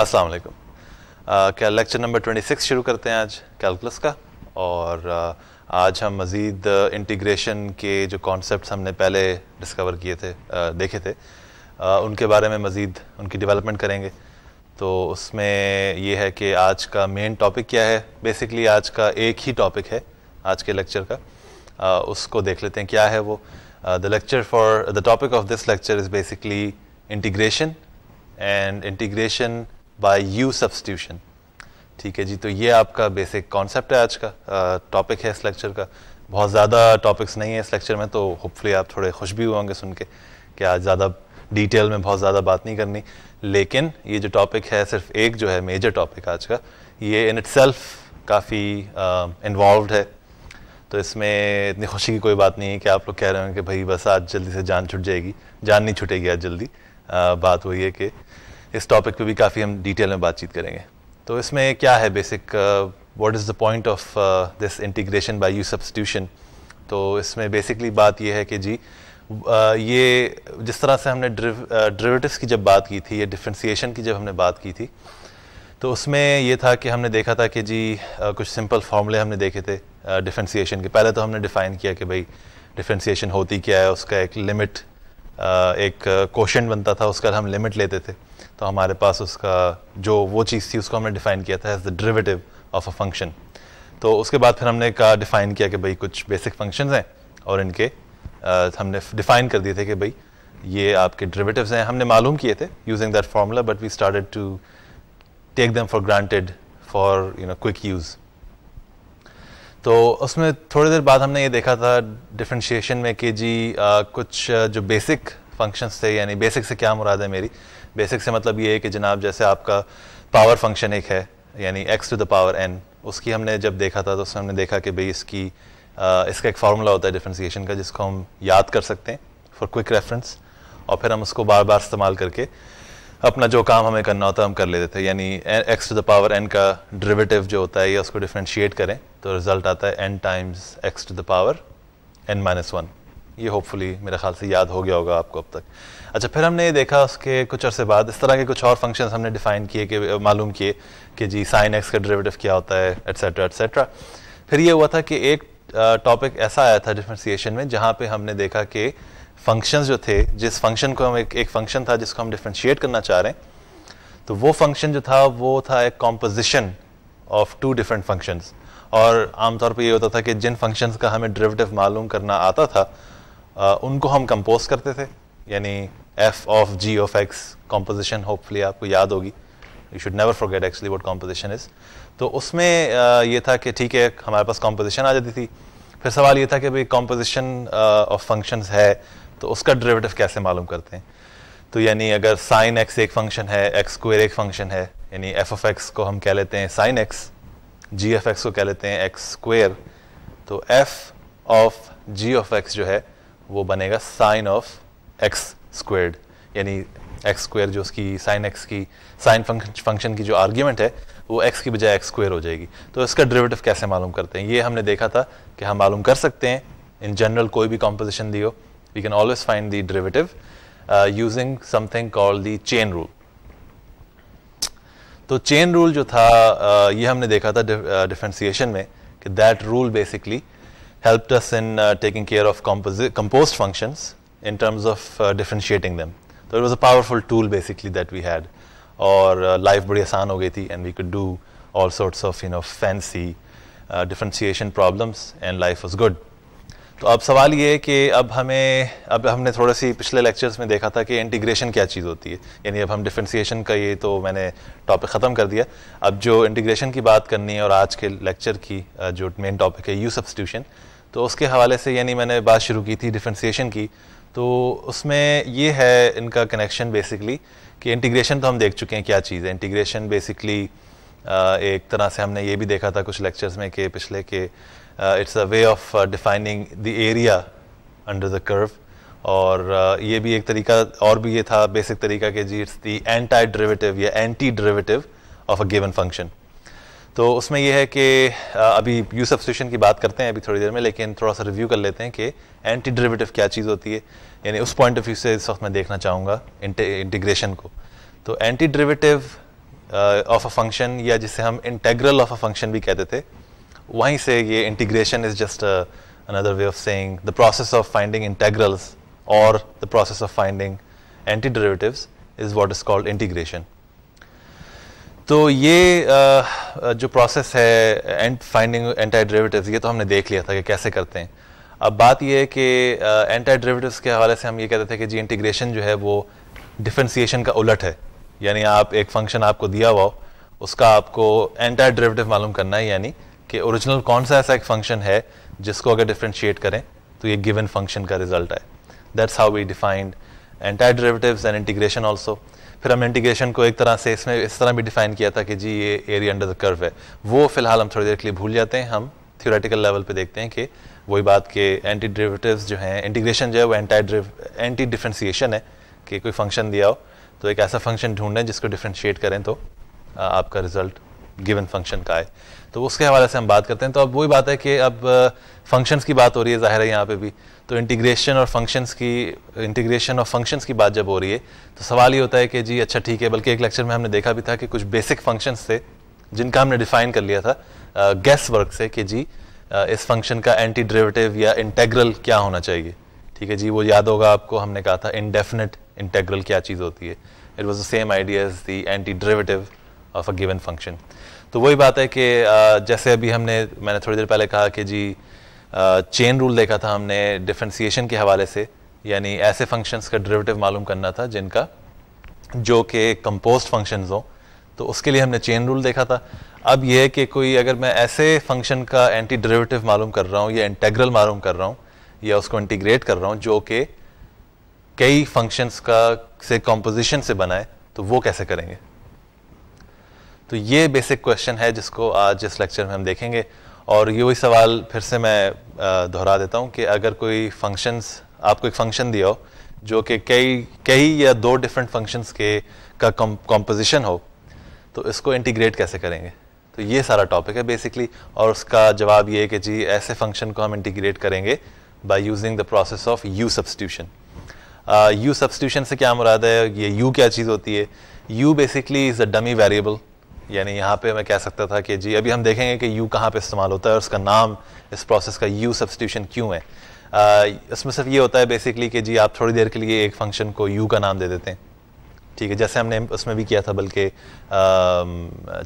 अस्सलाम वालेकुम क्या लेक्चर नंबर ट्वेंटी सिक्स शुरू करते हैं आज कैलकुलस का और uh, आज हम मज़ीद इंटीग्रेशन uh, के जो कॉन्सेप्ट हमने पहले डिस्कवर किए थे uh, देखे थे उनके बारे में मज़ीद उनकी डिवेलपमेंट करेंगे तो उसमें ये है कि आज का मेन टॉपिक क्या है बेसिकली आज का एक ही टॉपिक है आज के लेक्चर का उसको देख लेते हैं क्या है वो the lecture for the topic of this lecture is basically integration and integration by u substitution ठीक है जी तो ये आपका बेसिक कॉन्सेप्ट है आज का टॉपिक है इस लेक्चर का बहुत ज़्यादा टॉपिक्स नहीं है इस लेक्चर में तो होपफुली आप थोड़े खुश भी हुए होंगे सुन के कि आज ज़्यादा डिटेल में बहुत ज़्यादा बात नहीं करनी लेकिन ये जो टॉपिक है सिर्फ एक जो है मेजर टॉपिक आज का ये इन इट काफ़ी इन्वॉल्व है तो इसमें इतनी खुशी की कोई बात नहीं है कि आप लोग कह रहे हैं कि भाई बस आज जल्दी से जान छुट जाएगी जान नहीं छुटेगी आज जल्दी आ, बात वही है कि इस टॉपिक पे भी काफ़ी हम डिटेल में बातचीत करेंगे तो इसमें क्या है basic what is the point of this integration by u substitution तो इसमें बेसिकली बात यह है कि जी uh, ये जिस तरह से हमने ड्रिवेटिव uh, की जब बात की थी या डिफ्रेंसीशन की जब हमने बात की थी तो उसमें ये था कि हमने देखा था कि जी uh, कुछ सिंपल फॉर्मूले हमने देखे थे डिफ्रेंसीशन के पहले तो हमने डिफ़ाइन किया कि भाई डिफ्रेंसीशन होती क्या है उसका एक लिमिट एक क्वेश्चन बनता था उसका हम लिमिट लेते थे तो हमारे पास उसका जो वो चीज़ थी उसको हमने डिफ़ाइन किया था as the derivative of a function तो उसके बाद फिर हमने कहा डिफ़ाइन किया कि भाई कुछ बेसिक फंक्शन हैं और इनके आ, हमने डिफ़ाइन कर दिए थे कि भाई ये आपके ड्रिवेटिव्स हैं हमने मालूम किए थे using that formula but we started to take them for granted for you know quick use तो उसमें थोड़ी देर बाद हमने ये देखा था डिफ्रेंशिएशन में कि जी आ, कुछ जो बेसिक फंक्शंस थे यानी बेसिक से क्या मुराद है मेरी बेसिक से मतलब ये है कि जनाब जैसे आपका पावर फंक्शन एक है यानी x to the power n उसकी हमने जब देखा था तो उसमें हमने देखा कि भाई इसकी आ, इसका एक फार्मूला होता है डिफ्रेंसीशन का जिसको हम याद कर सकते हैं फॉर क्विक रेफरेंस और फिर हम उसको बार बार इस्तेमाल करके अपना जो काम हमें करना होता है हम कर लेते थे यानी x to the power n का डिवेटिव जो होता है या उसको डिफ्रेंशिएट करें तो रिजल्ट आता है n times x to the power n minus one ये होपफुली मेरे ख्याल से याद हो गया होगा आपको अब तक अच्छा फिर हमने ये देखा उसके कुछ अरसे बाद इस तरह के कुछ और फंक्शन हमने डिफाइन किए कि मालूम किए कि जी साइन एक्स का डरेवेटिव क्या होता है एट्सट्रा एट्सट्रा फिर ये हुआ था कि एक टॉपिक ऐसा आया था डिफ्रेंसीशन में जहाँ पे हमने देखा कि फंक्शंस जो थे जिस फंक्शन को हम एक एक फंक्शन था जिसको हम डिफ्रेंशिएट करना चाह रहे हैं तो वो फंक्शन जो था वो था एक composition of two different functions और आमतौर पर ये होता था कि जिन फंक्शंस का हमें डरेवेटिव मालूम करना आता था आ, उनको हम कंपोज करते थे यानी f of ji of x composition hopefully आपको याद होगी you should never forget actually what composition is तो उसमें ये था कि ठीक है हमारे पास कॉम्पोजिशन आ जाती थी फिर सवाल ये था कि भाई कॉम्पोजिशन ऑफ फंक्शंस है तो उसका डेरिवेटिव कैसे मालूम करते हैं तो यानी अगर साइन एक्स एक फंक्शन है एक्स स्क्र एक फंक्शन है यानी एफ ऑफ एक्स को हम कह लेते हैं sine x g f x को कह लेते हैं एक्स स्क्वेयर तो f of ji of x जो है वो बनेगा साइन ऑफ एक्स स्क्वेयर्ड यानी एक्स स्क्वेयर जो उसकी साइन एक्स की साइन फंक्शन की जो आर्ग्यूमेंट है वो एक्स की बजाय एक्स स्क्वेयर हो जाएगी तो इसका डिवेटिव कैसे मालूम करते हैं ये हमने देखा था कि हम मालूम कर सकते हैं इन जनरल कोई भी कॉम्पोजिशन दी हो we can always find the derivative using something call the chain rule तो चेन रूल जो था uh, ये हमने देखा था डिफ्रेंसीशन uh, में कि that rule basically helped us in taking care of compose functions in terms of uh, differentiating them. So it was a powerful tool basically that we had. Or uh, life badi asan ho gayi and we could do all sorts of you know fancy uh, differentiation problems and life was good. तो अब सवाल ये है कि अब हमें अब हमने थोड़ा सी पिछले लेक्चर्स में देखा था कि इंटीग्रेशन क्या चीज़ होती है यानी अब हम डिफ्रेंसीशन का ये तो मैंने टॉपिक ख़त्म कर दिया अब जो इंटीग्रेशन की बात करनी है और आज के लेक्चर की जो मेन टॉपिक है यू सब्सटीट्यूशन तो उसके हवाले से यानी मैंने बात शुरू की थी डिफ्रेंसीशन की तो उसमें ये है इनका कनेक्शन बेसिकली कि इंटीग्रेशन तो हम देख चुके हैं क्या चीज़ है इंटीग्रेशन बेसिकली एक तरह से हमने ये भी देखा था कुछ लेक्चर्स में कि पिछले के it's a way of defining the area under the curve और uh, ये भी एक तरीका और भी ये था बेसिक तरीका कि जी इट्स दी एंटी डेरिवेटिव या anti derivative of a given function तो उसमें यह है कि अभी यू सब्सटिट्यूशन की बात करते हैं अभी थोड़ी देर में लेकिन थोड़ा सा रिव्यू कर लेते हैं कि एंटी डेरिवेटिव क्या चीज़ होती है यानी उस पॉइंट ऑफ व्यू से इस वक्त मैं देखना चाहूँगा इंटीग्रेशन को तो anti derivative of a function या जिसे हम इंटेग्रल ऑफ अ फंक्शन भी कहते थे वहीं से ये integration is just another way of saying the process of finding integrals और the process of finding anti antiderivatives is what is called integration तो ये जो प्रोसेस है एंड फाइंडिंग एंटी डेरिवेटिव्स ये तो हमने देख लिया था कि कैसे करते हैं अब बात ये है कि एंटी डेरिवेटिव्स के हवाले से हम ये कहते थे कि जी इंटीग्रेशन जो है वो डिफ्रेंसीशन का उलट है यानी आप एक फंक्शन आपको दिया हुआ उसका आपको एंटी डेरिवेटिव मालूम करना है यानी कि ओरिजिनल कौन सा ऐसा एक फंक्शन है जिसको अगर डिफ्रेंशिएट करें तो ये गिवन फंक्शन का रिजल्ट आए that's how we defined anti derivatives and integration also फिर हम इंटीग्रेशन को एक तरह से इसमें इस तरह भी डिफाइन किया था कि जी ये एरिया अंडर द कर्व है वो फिलहाल हम थोड़ी देर के लिए भूल जाते हैं हम थियोरेटिकल लेवल पे देखते हैं कि वही बात के एंटी ड्रिवेटिव जो हैं इंटीग्रेशन जो है वो एंटी एंटी डिफ्रेंसीशन है कि कोई फंक्शन दिया हो तो एक ऐसा फंक्शन ढूंढें जिसको डिफ्रेंशिएट करें तो आपका रिजल्ट गिवन फंक्शन का है तो उसके हवाले से हम बात करते हैं तो अब वही बात है कि अब फंक्शंस की बात हो रही है ज़ाहिर है यहाँ पे भी तो इंटीग्रेशन और फंक्शंस की इंटीग्रेशन और फंक्शंस की बात जब हो रही है तो सवाल ये होता है कि जी अच्छा ठीक है बल्कि एक लेक्चर में हमने देखा भी था कि कुछ बेसिक फंक्शंस थे जिनका हमने डिफाइन कर लिया था गैस वर्क से कि जी इस फंक्शन का एंटी ड्रेवेटिव या इंटेग्रल क्या होना चाहिए ठीक है जी वो याद होगा आपको हमने कहा था इनडेफिनेट इंटेग्रल क्या चीज़ होती है it was the same idea as the anti derivative of a given function तो वही बात है कि जैसे अभी हमने मैंने थोड़ी देर पहले कहा कि जी चेन रूल देखा था हमने डिफ्रेंसीशन के हवाले से यानी ऐसे फंक्शंस का डेरिवेटिव मालूम करना था जिनका जो कि कंपोस्ट फंक्शंस हो तो उसके लिए हमने चेन रूल देखा था अब यह है कि कोई अगर मैं ऐसे फंक्शन का एंटी डेरिवेटिव मालूम कर रहा हूँ या इंटेग्रल मालूम कर रहा हूँ या उसको इंटीग्रेट कर रहा हूँ जो कि कई फंक्शंस का से कॉम्पोजिशन से बनाए तो वो कैसे करेंगे तो ये बेसिक क्वेश्चन है जिसको आज इस लेक्चर में हम देखेंगे और ये वही सवाल फिर से मैं दोहरा देता हूँ कि अगर कोई फंक्शंस आपको एक फंक्शन दिया हो जो कि कई कई या दो डिफरेंट फंक्शंस के का कॉम्पोजिशन हो तो इसको इंटीग्रेट कैसे करेंगे तो ये सारा टॉपिक है बेसिकली और उसका जवाब ये है कि जी ऐसे फंक्शन को हम इंटीग्रेट करेंगे by using the process of u substitution u substitution से क्या मुराद है ये यू क्या चीज़ होती है u basically is a dummy variable यानी यहाँ पे मैं कह सकता था कि जी अभी हम देखेंगे कि यू कहाँ पे इस्तेमाल होता है और उसका नाम इस प्रोसेस का यू सब्सटीट्यूशन क्यों है इसमें सिर्फ ये होता है बेसिकली कि जी आप थोड़ी देर के लिए एक फंक्शन को यू का नाम दे देते हैं ठीक है जैसे हमने उसमें भी किया था बल्कि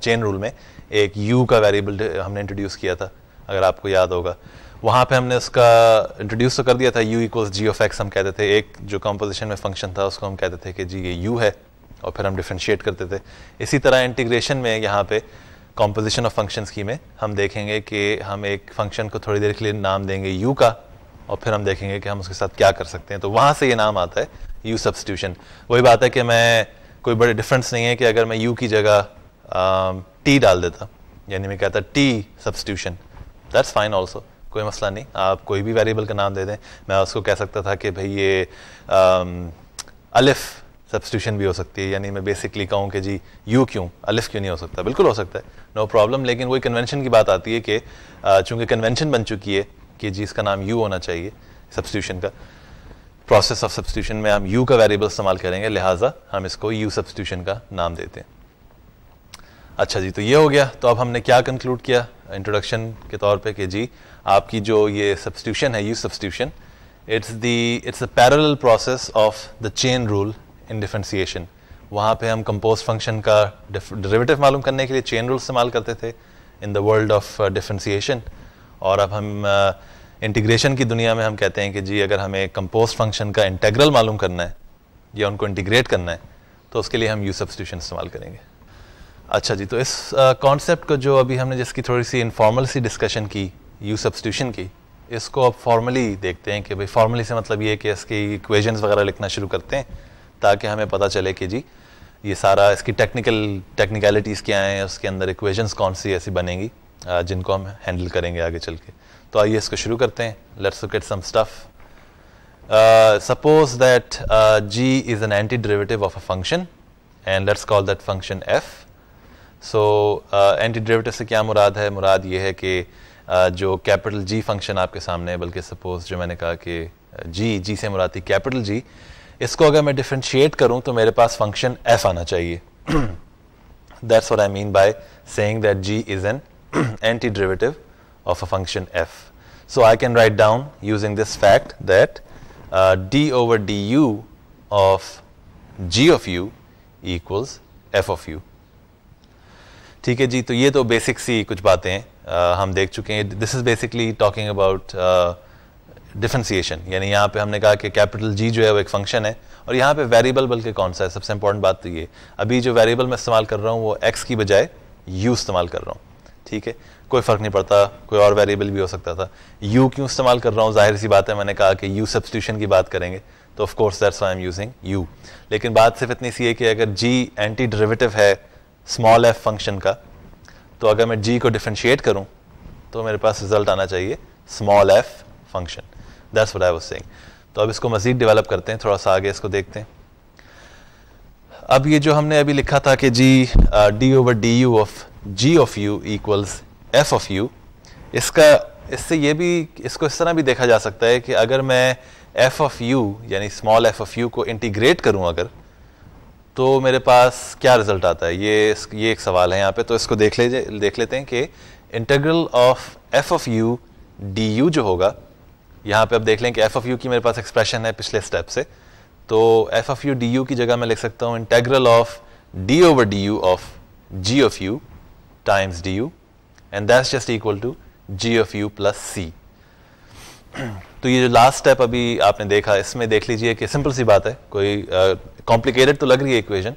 चेन रूल में एक यू का वेरिएबल हमने इंट्रोड्यूस किया था अगर आपको याद होगा वहाँ पे हमने उसका इंट्रोड्यूस तो कर दिया था u equals g of x हम कहते थे एक जो कंपोजिशन में फंक्शन था उसको हम कहते थे कि जी ये यू है और फिर हम डिफ्रेंशिएट करते थे इसी तरह इंटीग्रेशन में यहाँ पे कॉम्पोजिशन ऑफ फंक्शंस की में हम देखेंगे कि हम एक फंक्शन को थोड़ी देर के लिए नाम देंगे यू का और फिर हम देखेंगे कि हम उसके साथ क्या कर सकते हैं तो वहाँ से ये नाम आता है यू सब्सटीट्यूशन वही बात है कि मैं कोई बड़े डिफरेंस नहीं है कि अगर मैं यू की जगह टी डाल देता यानी मैं कहता T substitution that's fine also कोई मसला नहीं आप कोई भी वेरिएबल का नाम दे दें मैं उसको कह सकता था कि भाई ये अलिफ़ सब्सटीशन भी हो सकती है यानी मैं बेसिकली कहूँ कि जी यू क्यों अलिफ क्यों नहीं हो सकता बिल्कुल हो सकता है नो no प्रॉब्लम लेकिन वही कन्वेंशन की बात आती है कि चूँकि कन्वेंशन बन चुकी है कि जी इसका नाम यू होना चाहिए सब्सटीशन का प्रोसेस ऑफ सब्सटीशन में हम यू का वेरिएबल इस्तेमाल करेंगे लिहाजा हम इसको यू सब्सटीशन का नाम देते हैं अच्छा जी तो ये हो गया तो अब हमने क्या कंक्लूड किया इंट्रोडक्शन के तौर पे कि जी आपकी जो ये सब्सटीशन है u substitution it's the it's a parallel process of the chain rule in differentiation वहाँ पे हम कंपोज फंक्शन का डेरिवेटिव मालूम करने के लिए चेन रूल इस्तेमाल करते थे in the world of differentiation और अब हम इंटीग्रेशन uh, की दुनिया में हम कहते हैं कि जी अगर हमें कंपोज फंक्शन का इंटेग्रल मालूम करना है या उनको इंटीग्रेट करना है तो उसके लिए हम यू सब्सटीट्यूशन इस्तेमाल करेंगे अच्छा जी तो इस कॉन्सेप्ट uh, को जो अभी हमने जिसकी थोड़ी सी इनफॉर्मल सी डिस्कशन की यू सब्सटीट्यूशन की इसको अब फॉर्मली देखते हैं कि भाई फॉर्मली से मतलब ये कि इसकी इक्वेशंस वगैरह लिखना शुरू करते हैं ताकि हमें पता चले कि जी ये सारा इसकी टेक्निकल टेक्निकलिटीज़ क्या हैं उसके अंदर इक्वेशंस कौन सी ऐसी बनेंगी जिनको हम हैंडल करेंगे आगे चल के तो आइए इसको शुरू करते हैं let's look at some stuff suppose that g is an anti derivative of a function and let's call that function f so anti derivative से क्या मुराद है मुराद ये है कि uh, जो कैपिटल जी फंक्शन आपके सामने है बल्कि सपोज जो मैंने कहा कि जी जी से मुराद थी कैपिटल जी इसको अगर मैं डिफ्रेंशिएट करूं तो मेरे पास फंक्शन एफ आना चाहिए that's what I mean by saying that g is an anti derivative of a function f so I can write down using this fact that d over D you of ji of u equals f of u ठीक है जी तो ये तो basic सी कुछ बातें हैं uh, हम देख चुके हैं this is basically talking about differentiation यानी यहाँ पे हमने कहा कि कैपिटल जी जो है वो एक फंक्शन है और यहाँ पे वेरिएबल बल्कि कौन सा है सबसे इंपॉर्टेंट बात तो ये अभी जो वेरिएबल मैं इस्तेमाल कर रहा हूँ वो एक्स की बजाय यू इस्तेमाल कर रहा हूँ ठीक है कोई फ़र्क नहीं पड़ता कोई और वेरिएबल भी हो सकता था यू क्यों इस्तेमाल कर रहा हूँ जाहिर सी बात है मैंने कहा कि यू सब्सिट्यूशन की बात करेंगे तो of course that's I am using u लेकिन बात सिर्फ इतनी सी है कि अगर जी एंटी डेरिवेटिव है स्मॉल एफ फंक्शन का तो अगर मैं जी को डिफ्रेंशिएट करूँ तो मेरे पास रिजल्ट आना चाहिए small f function that's what I was saying तो अब इसको मज़ीद डेवलप करते हैं थोड़ा सा आगे इसको देखते हैं अब ये जो हमने अभी लिखा था कि जी d over D you of ji of u equals f of u इसका इससे ये भी इसको इस तरह भी देखा जा सकता है कि अगर मैं एफ ऑफ यू यानी स्मॉल एफ ऑफ यू को इंटीग्रेट करूं अगर तो मेरे पास क्या रिजल्ट आता है ये ये एक सवाल है यहाँ पे तो इसको देख ले देख लेते हैं कि integral of F of U D you जो होगा यहाँ पे अब देख लें कि एफ ऑफ यू की मेरे पास एक्सप्रेशन है पिछले स्टेप से तो f of U D u की जगह मैं लिख सकता हूँ integral of D over D you of ji of you times D u and that's just equal to g of you plus सी तो ये जो लास्ट स्टेप अभी आपने देखा इसमें देख लीजिए कि सिंपल सी बात है कोई कॉम्प्लिकेटेड uh, तो लग रही है equation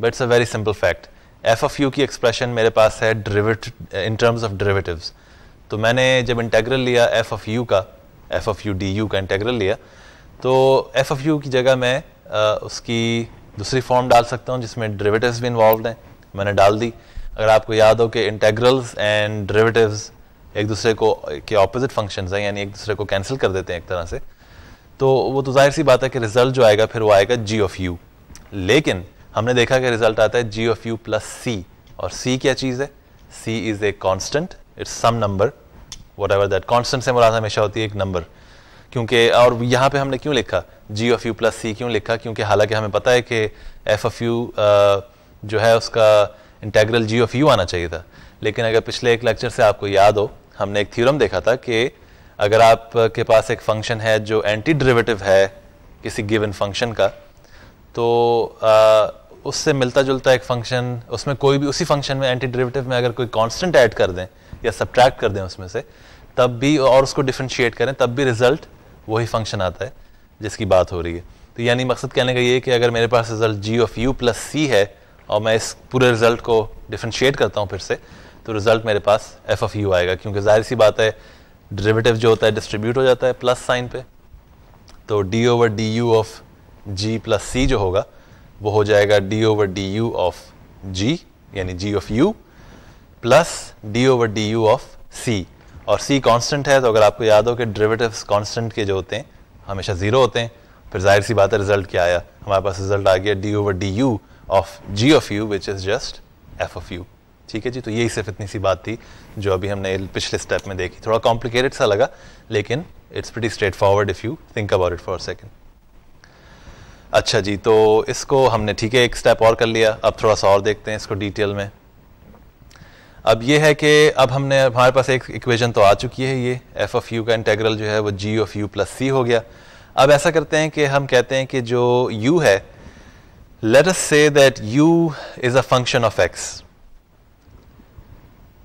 but it's a very simple fact f of u की एक्सप्रेशन मेरे पास है इन टर्म्स ऑफ ड्रिवेटिव्स तो मैंने जब इंटेग्रल लिया एफ ऑफ यू का f of U D u का इंटेग्रल लिया तो एफ ऑफ यू की जगह मैं आ, उसकी दूसरी फॉर्म डाल सकता हूँ जिसमें ड्रिवेटिव भी इन्वॉल्व हैं मैंने डाल दी अगर आपको याद हो कि इंटेग्रल्स एंड ड्रिवेटिव एक दूसरे को के ऑपोजिट फंक्शन हैं यानी एक दूसरे को कैंसिल कर देते हैं एक तरह से तो वो तो जाहिर सी बात है कि रिजल्ट जो आएगा फिर वो आएगा जी ऑफ यू लेकिन हमने देखा कि रिजल्ट आता है जी ऑफ यू प्लस सी और सी क्या चीज़ है C is a constant it's some number whatever that constant से मुराद हमेशा होती है एक नंबर क्योंकि और यहाँ पे हमने क्यों लिखा g of you plus C क्यों लिखा क्योंकि हालांकि हमें पता है कि एफ ऑफ यू जो है उसका इंटेग्रल जी ऑफ यू आना चाहिए था लेकिन अगर पिछले एक लेक्चर से आपको याद हो हमने एक थ्योरम देखा था कि अगर आपके पास एक फंक्शन है जो एंटी डेरिवेटिव है किसी गिवन फंक्शन का तो आ, उससे मिलता जुलता एक फंक्शन उसमें कोई भी उसी फंक्शन में एंटी डेरिवेटिव में अगर कोई कॉन्स्टेंट ऐड कर दें या सब्ट्रैक्ट कर दें उसमें से तब भी और उसको डिफ्रेंशिएट करें तब भी रिजल्ट वही फंक्शन आता है जिसकी बात हो रही है तो यानी मकसद कहने का ये कि अगर मेरे पास result g of you plus C है और मैं इस पूरे रिजल्ट को डिफ्रेंशिएट करता हूँ फिर से तो रिजल्ट मेरे पास एफ ऑफ यू आएगा क्योंकि जाहिर सी बात है डेरिवेटिव जो होता है डिस्ट्रीब्यूट हो जाता है प्लस साइन पे तो d over D you of g plus C जो होगा वो हो जाएगा d over D you of g यानी g of you plus d over D you of C और सी कांस्टेंट है तो अगर आपको याद हो कि डेरिवेटिव्स कांस्टेंट के जो होते हैं हमेशा ज़ीरो होते हैं फिर जाहिर सी बात है रिजल्ट क्या आया हमारे पास रिजल्ट आ गया d over D you of ji of u which is just f of u ठीक है जी तो यही सिर्फ इतनी सी बात थी जो अभी हमने पिछले स्टेप में देखी थोड़ा कॉम्प्लिकेटेड सा लगा लेकिन it's pretty straightforward if you think about it for second अच्छा जी तो इसको हमने ठीक है एक स्टेप और कर लिया अब थोड़ा सा और देखते हैं इसको डिटेल में अब ये है कि अब हमने हमारे पास एक इक्वेशन तो आ चुकी है ये एफ ऑफ यू का इंटेग्रल जो है वो g of you plus C हो गया अब ऐसा करते हैं कि हम कहते हैं कि जो यू है let us say that u is a function of x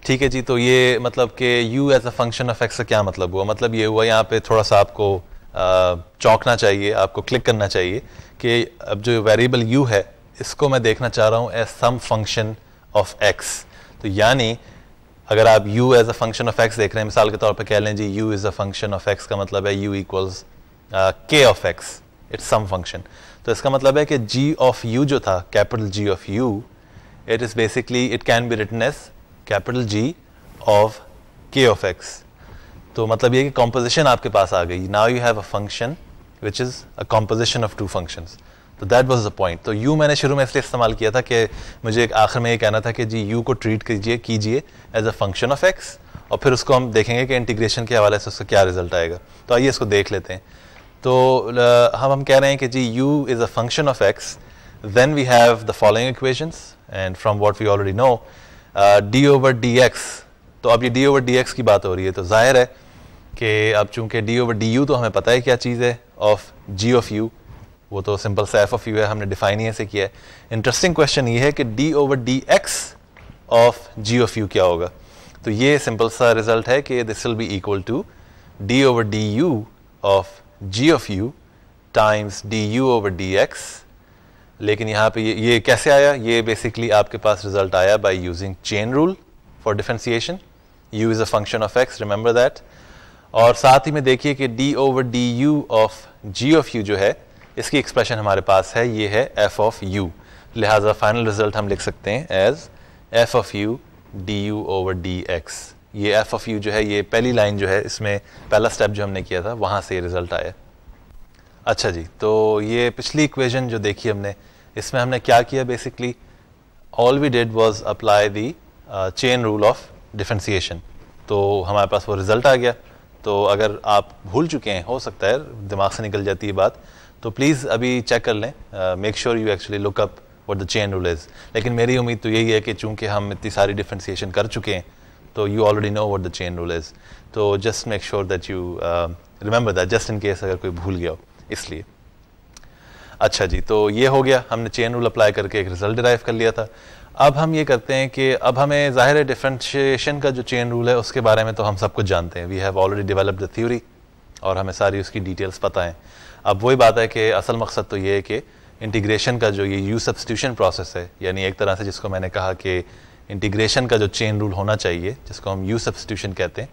ठीक है जी तो ये मतलब कि u as a function of x का क्या मतलब हुआ मतलब ये हुआ यहाँ पे थोड़ा सा आपको चौंकना चाहिए आपको क्लिक करना चाहिए कि अब जो वेरिएबल यू है इसको मैं देखना चाह रहा हूँ as some function of x तो यानी अगर आप u as a function of x देख रहे हैं मिसाल के तौर पे कह लें जी u is a function of x का मतलब है u equals k of x it's some function तो इसका मतलब है कि g ऑफ u जो था capital g of u it is basically it can be written as capital g of k of x तो मतलब ये कि कॉम्पोजिशन आपके पास आ गई now you have a function which is a composition of two functions तो that was the point तो यू मैंने शुरू में इसलिए इस्तेमाल किया था कि मुझे एक आखिर में ये कहना था कि जी यू को ट्रीट कीजिए कीजिए as a function of X और फिर उसको हम देखेंगे कि इंटीग्रेशन के हवाले से उसका क्या रिजल्ट आएगा तो आइए इसको देख लेते हैं तो हम हम कह रहे हैं कि G U is a function of x then we have the following equations and from what we already know D over D x तो अब ये डी ओवर डी एक्स की बात हो रही है तो जाहिर है कि अब चूंकि ओवर डी यू तो हमें पता है क्या चीज़ है ऑफ जी ऑफ यू वो तो सिंपल एफ ऑफ यू है हमने डिफाइन ही ऐसे किया है इंटरेस्टिंग क्वेश्चन ये है कि D over D X of ji of U क्या होगा तो ये सिंपल सा रिजल्ट है कि this will be equal to D over D you of ji of you times D you over D X लेकिन यहाँ पे ये ये कैसे आया ये बेसिकली आपके पास रिजल्ट आया by using chain rule for differentiation U is a function of X remember that और साथ ही में देखिए कि D over D you of ji of U जो है इसकी एक्सप्रेशन हमारे पास है ये है एफ ऑफ यू लिहाजा फाइनल रिजल्ट हम लिख सकते हैं as F of U D you over D X ये एफ ऑफ यू जो है ये पहली लाइन जो है इसमें पहला स्टेप जो हमने किया था वहाँ से ये रिजल्ट आया अच्छा जी तो ये पिछली इक्वेशन जो देखी हमने इसमें हमने क्या किया basically all we did was apply the chain rule of differentiation तो हमारे पास वो रिज़ल्ट आ गया तो अगर आप भूल चुके हैं हो सकता है दिमाग से निकल जाती है बात तो प्लीज़ अभी चेक कर लें make sure you actually look up what the chain rule is लेकिन मेरी उम्मीद तो यही है कि चूंकि हम इतनी सारी डिफ्रेंसीशन कर चुके हैं तो you already know what the chain rule is तो just make sure that you remember that just in case अगर कोई भूल गया हो इसलिए अच्छा जी तो ये हो गया हमने चेन रूल अप्लाई करके एक रिजल्ट डिराइव कर लिया था अब हम ये करते हैं कि अब हमें ज़ाहिर है डिफ्रेंशिएशन का जो चेन रूल है उसके बारे में तो हम सब कुछ जानते हैं we have already developed the theory और हमें सारी उसकी डिटेल्स पता है अब वही बात है कि असल मकसद तो ये है कि इंटीग्रेशन का जो ये यू सब्सटीट्यूशन प्रोसेस है यानी एक तरह से जिसको मैंने कहा कि इंटीग्रेशन का जो चेन रूल होना चाहिए जिसको हम यू सब्सटीट्यूशन कहते हैं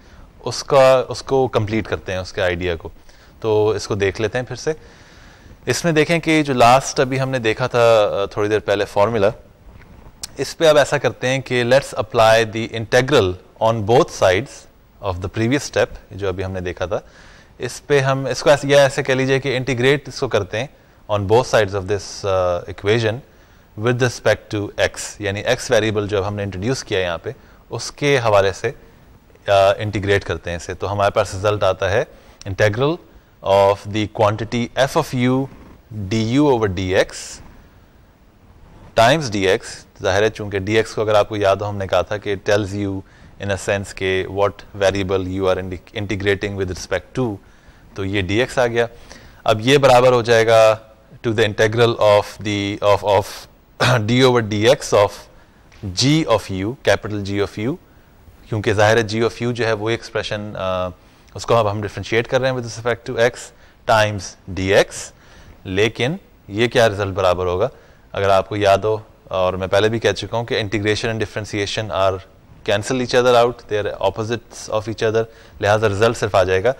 उसका उसको कंप्लीट करते हैं उसके आइडिया को तो इसको देख लेते हैं फिर से इसमें देखें कि जो लास्ट अभी हमने देखा था थोड़ी देर पहले फार्मूला इस पे अब ऐसा करते हैं कि let's apply the integral on both sides of the previous step जो अभी हमने देखा था इस पे हम इसको ऐसे या ऐसे कह लीजिए कि इंटीग्रेट इसको करते हैं on both sides of this equation with respect to X यानी एक्स वेरिएबल जो हमने इंट्रोड्यूस किया है यहाँ पे उसके हवाले से इंटीग्रेट uh, करते हैं इसे तो हमारे पास रिजल्ट आता है integral of the quantity F of U D you over D X times D X जाहिर है चूँकि डी एक्स को अगर आपको याद हो हमने कहा था कि tells you in a sense के what variable you are integrating with respect to तो ये एक्स आ गया अब ये बराबर हो जाएगा the integral of the of of D over D X of ji of U capital G of U क्योंकि ज़ाहिर है जी ऑफ यू जो है वो एक्सप्रेशन उसको अब हम डिफ्रेंशिएट कर रहे हैं with respect to X times D X लेकिन ये क्या रिजल्ट बराबर होगा अगर आपको याद हो और मैं पहले भी कह चुका हूँ कि integration and differentiation are cancel each other out are opposites of each other लिहाजा रिजल्ट सिर्फ आ जाएगा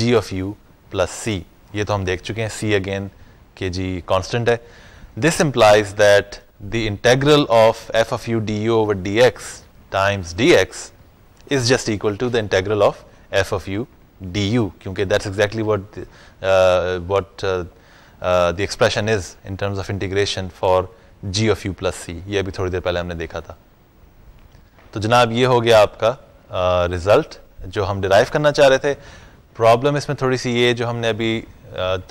G of you plus C ये तो हम देख चुके हैं सी अगेन के जी कॉन्स्टेंट है this implies that the integral of F of U D you over D X times D X is just equal to the integral of F of U D U क्योंकि that's exactly what what the expression is in terms of integration for G of you plus C ये अभी थोड़ी देर पहले हमने देखा था तो जनाब ये हो गया आपका रिज़ल्ट जो हम डिराइव करना चाह रहे थे प्रॉब्लम इसमें थोड़ी सी ये जो हमने अभी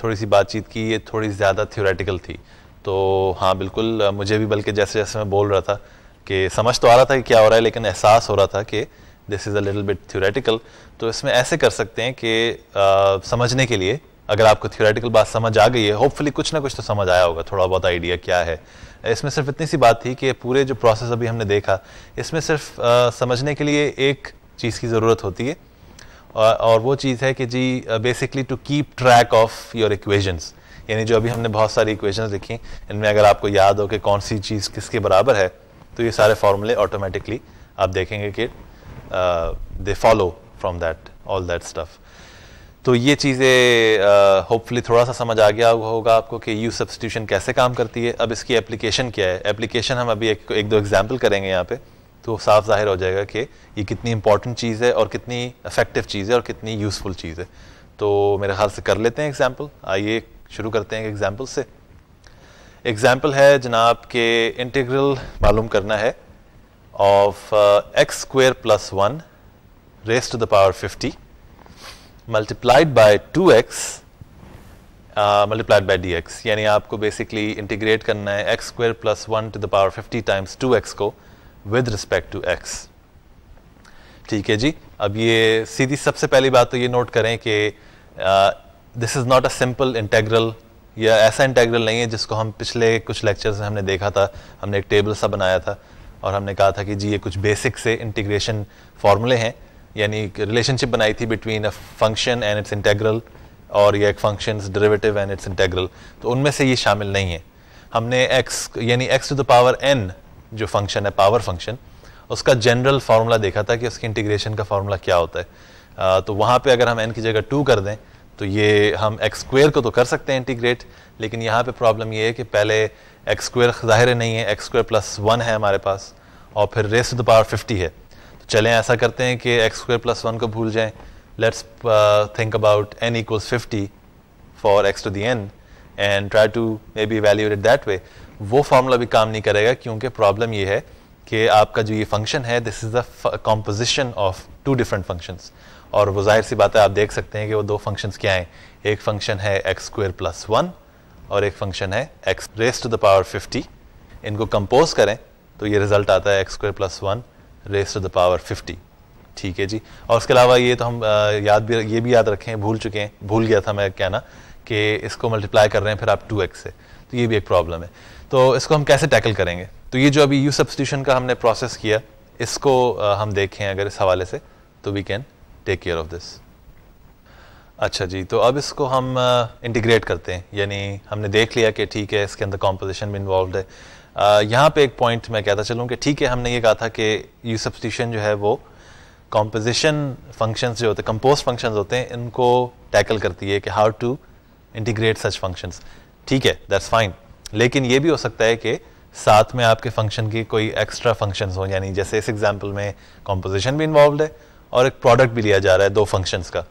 थोड़ी सी बातचीत की ये थोड़ी ज़्यादा थियोरेटिकल थी तो हाँ बिल्कुल मुझे भी बल्कि जैसे जैसे मैं बोल रहा था कि समझ तो आ रहा था कि क्या हो रहा है लेकिन एहसास हो रहा था कि this is a little bit theoretical तो इसमें ऐसे कर सकते हैं कि समझने के लिए अगर आपको थियोरेटिकल बात समझ आ गई है होपफुली कुछ ना कुछ तो समझ आया होगा थोड़ा बहुत आइडिया क्या है इसमें सिर्फ इतनी सी बात थी कि पूरे जो प्रोसेस अभी हमने देखा इसमें सिर्फ आ, समझने के लिए एक चीज़ की ज़रूरत होती है और, और वो चीज़ है कि जी basically to keep track of your equations यानी जो अभी हमने बहुत सारी इक्वेशंस लिखी इनमें अगर आपको याद हो कि कौन सी चीज़ किसके बराबर है तो ये सारे फार्मूले ऑटोमेटिकली आप देखेंगे कि they follow from that all that stuff तो ये चीज़ें होपफुली थोड़ा सा समझ आ गया होगा आपको कि यू सब्सटीट्यूशन कैसे काम करती है अब इसकी एप्लीकेशन क्या है एप्लीकेशन हम अभी एक, एक दो एग्जाम्पल करेंगे यहाँ पे तो साफ जाहिर हो जाएगा कि ये कितनी इंपॉर्टेंट चीज़ है और कितनी इफेक्टिव चीज़ है और कितनी यूज़फुल चीज़ है तो मेरे ख्याल से कर लेते हैं एग्जाम्पल आइए शुरू करते हैं एग्जाम्पल से एग्ज़ाम्पल है जनाब के इंटीग्रल मालूम करना है of X square plus one raised to the power fifty multiplied by 2x multiplied by D x यानी आपको बेसिकली इंटीग्रेट करना है X square plus one to the power fifty times two X को with respect to X ठीक है जी अब ये सीधी सबसे पहली बात तो ये नोट करें कि this is not a simple integral या ऐसा इंटेग्रल नहीं है जिसको हम पिछले कुछ लेक्चर्स में हमने देखा था हमने एक टेबल सा बनाया था और हमने कहा था कि जी ये कुछ बेसिक से इंटीग्रेशन फार्मूले हैं यानी रिलेशनशिप बनाई थी between a function and its integral और ये एक function derivative and its integral तो उनमें से ये शामिल नहीं है हमने एक्स यानी x to the power N जो फंक्शन है पावर फंक्शन उसका जनरल फार्मूला देखा था कि उसके इंटीग्रेशन का फार्मूला क्या होता है आ, तो वहाँ पे अगर हम एन की जगह टू कर दें तो ये हम एक्स स्क्वेयर को तो कर सकते हैं इंटीग्रेट लेकिन यहाँ पे प्रॉब्लम ये है कि पहले एक्स स्क्वेयर ज़ाहिर नहीं है एक्स स्क्वेयर प्लस वन है हमारे पास और फिर raise to the power fifty है चलें ऐसा करते हैं कि एक्स स्क्र प्लस वन को भूल जाएं let's think about N equals fifty for X to the N and try to maybe it that way वो फार्मूला भी काम नहीं करेगा क्योंकि प्रॉब्लम ये है कि आपका जो ये फंक्शन है this is the composition of two different functions और वो जाहिर सी बात है आप देख सकते हैं कि वो दो फंक्शंस क्या हैं एक फंक्शन है एक्स स्क्र प्लस वन और एक फंक्शन है X raise to the power fifty इनको कंपोज करें तो ये रिजल्ट आता है x square plus one raise to the power fifty ठीक है जी और उसके अलावा ये तो हम याद भी ये भी याद रखें भूल चुके हैं भूल गया था मैं कहना कि इसको मल्टीप्लाई कर रहे हैं फिर आप टू एक्स से तो ये भी एक प्रॉब्लम है तो इसको हम कैसे टैकल करेंगे तो ये जो अभी यू सब्सटीट्यूशन का हमने प्रोसेस किया इसको हम देखें अगर इस हवाले से तो we can take care of this अच्छा जी तो अब इसको हम इंटीग्रेट करते हैं यानी हमने देख लिया कि ठीक है इसके अंदर कॉम्पोजिशन भी इन्वॉल्व है यहाँ पे एक पॉइंट मैं कहता चलूँ कि ठीक है हमने ये कहा था कि यू सब्सटिशन जो है वो कॉम्पोजिशन फंक्शंस जो होते हैं कंपोज फंक्शन होते हैं इनको टैकल करती है कि how to integrate such function ठीक है दैट्स फाइन लेकिन ये भी हो सकता है कि साथ में आपके फंक्शन की कोई एक्स्ट्रा फंक्शन हो यानी जैसे इस एग्जाम्पल में कॉम्पोजिशन भी इन्वॉल्व है और एक प्रोडक्ट भी लिया जा रहा है दो फंक्शंस का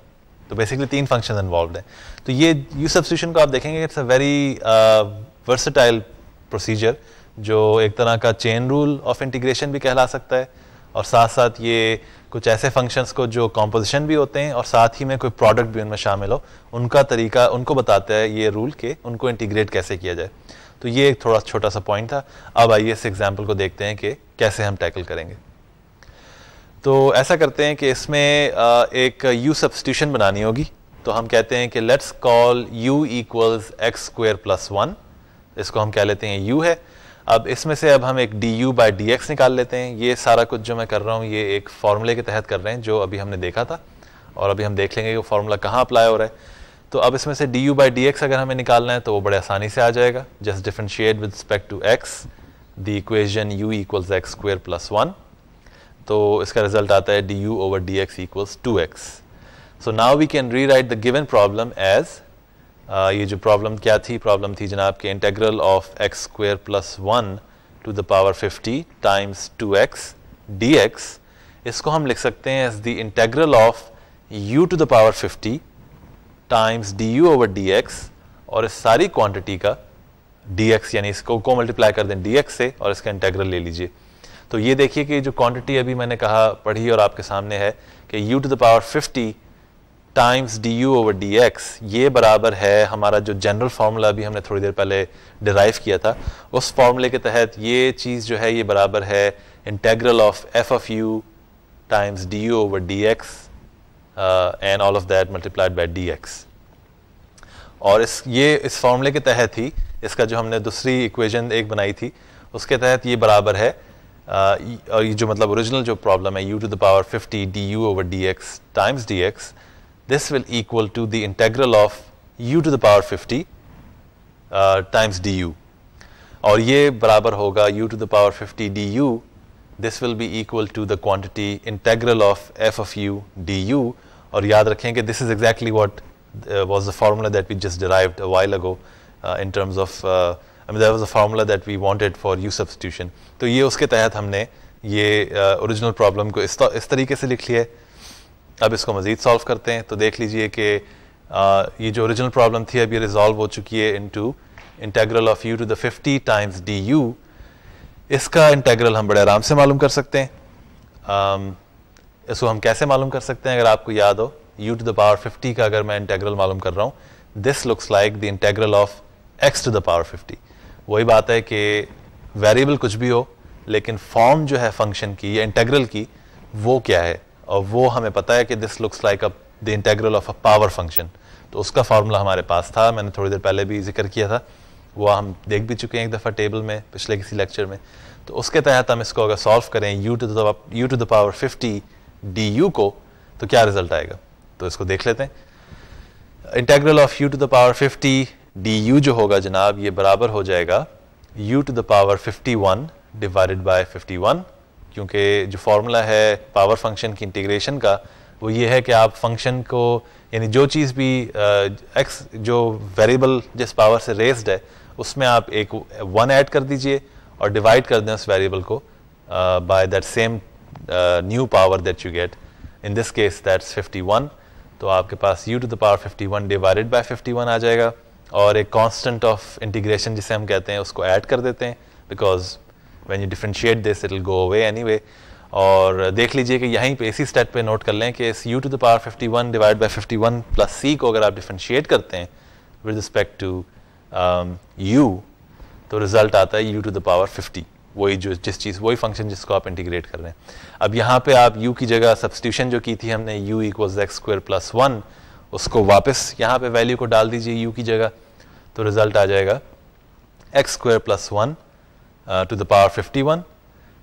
तो बेसिकली तीन फंक्शन इन्वॉल्व हैं तो ये यू सब्सटीट्यूशन को आप देखेंगे it's a very versatile procedure जो एक तरह का चेन रूल ऑफ इंटीग्रेशन भी कहला सकता है और साथ साथ ये कुछ ऐसे फंक्शंस को जो कॉम्पोजिशन भी होते हैं और साथ ही में कोई प्रोडक्ट भी उनमें शामिल हो उनका तरीका उनको बताता है ये रूल के उनको इंटीग्रेट कैसे किया जाए तो ये एक थोड़ा छोटा सा पॉइंट था अब आइए इस एग्जाम्पल को देखते हैं कि कैसे हम टैकल करेंगे तो ऐसा करते हैं कि इसमें एक यू सब्सटीट्यूशन बनानी होगी तो हम कहते हैं कि let's call you equals X square plus one इसको हम कह लेते हैं यू है अब इसमें से अब हम एक D U by D X निकाल लेते हैं ये सारा कुछ जो मैं कर रहा हूँ ये एक फार्मूले के तहत कर रहे हैं जो अभी हमने देखा था और अभी हम देख लेंगे कि फार्मूला कहाँ अप्लाई हो रहा है तो अब इसमें से D U by D X अगर हमें निकालना है तो वो बड़े आसानी से आ जाएगा just differentiate with respect to X the equation U equals X square plus one तो इसका रिजल्ट आता है D you over D x equals two X so now we can rewrite the given problem as Uh, ये जो problem क्या थी problem थी जनाब के integral of X square plus one to the power 50 times 2x dx इसको हम लिख सकते हैं as the integral of u to the power 50 times D you over D और इस सारी क्वांटिटी का dx यानी इसको को मल्टीप्लाई कर दें dx से और इसका इंटेग्रल ले लीजिए तो ये देखिए कि जो क्वांटिटी अभी मैंने कहा पढ़ी और आपके सामने है कि u to the power 50 times D you over D X ये बराबर है हमारा जो जनरल फार्मूला भी हमने थोड़ी देर पहले डिराइव किया था उस फार्मूले के तहत ये चीज़ जो है ये बराबर है integral of F of you times D you over D x and all of that multiplied by D x और इस ये इस फार्मूले के तहत ही इसका जो हमने दूसरी इक्वेजन एक बनाई थी उसके तहत ये बराबर है uh, और ये जो मतलब ओरिजिनल जो प्रॉब्लम है U to the power fifty D you over D X times D X this will equal to the integral of u to the power 50 times D U और ये बराबर होगा U to the power 50 D U this will be equal to the quantity integral of F of U D U और याद रखें कि this is exactly what was the formula that we just derived while ago in terms of I mean that was a formula that we wanted for U substitution तो ये उसके तहत हमने ये ओरिजिनल uh, प्रॉब्लम को इस, इस तरीके से लिख लिया है अब इसको मज़ीद सॉल्व करते हैं तो देख लीजिए कि ये जो ओरिजिनल प्रॉब्लम थी अब ये रिजॉल्व हो चुकी है into integral of U to the 50 times D U इसका इंटेग्रल हम बड़े आराम से मालूम कर सकते हैं um, इसको हम कैसे मालूम कर सकते हैं अगर आपको याद हो यू टू द पावर 50 का अगर मैं इंटेग्रल मालूम कर रहा हूँ this looks like the integral of X to the power 50 वही बात है कि वेरिएबल कुछ भी हो लेकिन फॉर्म जो है फंक्शन की या इंटेग्रल की वो क्या है और वो हमें पता है कि this looks like a the integral of a power function तो उसका फार्मूला हमारे पास था मैंने थोड़ी देर पहले भी जिक्र किया था वो हम देख भी चुके हैं एक दफ़ा टेबल में पिछले किसी लेक्चर में तो उसके तहत हम इसको अगर सॉल्व करें U to to to the power fifty D U को तो क्या रिजल्ट आएगा तो इसको देख लेते हैं integral of U to the power fifty D you जो होगा जनाब ये बराबर हो जाएगा U to the power fifty one divided by one क्योंकि जो फार्मूला है पावर फंक्शन की इंटीग्रेशन का वो ये है कि आप फंक्शन को यानी जो चीज़ भी एक्स जो वेरिएबल जिस पावर से रेस्ड है उसमें आप एक वन ऐड कर दीजिए और डिवाइड कर दें उस वेरिएबल को by that same new power that you get in this case that's 51 तो आपके पास U to the power 51 divided by 51 आ जाएगा और एक कांस्टेंट ऑफ इंटीग्रेशन जिसे हम कहते हैं उसको ऐड कर देते हैं because when you differentiate this it go away anyway और देख लीजिए कि यहीं पे इसी स्टेप पे नोट कर लें कि इस U to the power 51 one divide by fifty one plus C को अगर आप डिफ्रेंशिएट करते हैं विद रिस्पेक्ट टू यू तो रिजल्ट आता है यू टू द पावर 50 वही जो जिस चीज़ वही फंक्शन जिसको आप इंटीग्रेट कर रहे हैं अब यहाँ पे आप यू की जगह सब्सटीट्यूशन जो की थी हमने यू इक्व एक्स स्क्वेयर प्लस वन उसको वापस यहाँ पे वैल्यू को डाल दीजिए यू की जगह तो रिजल्ट आ जाएगा x square plus one uh, to the power 51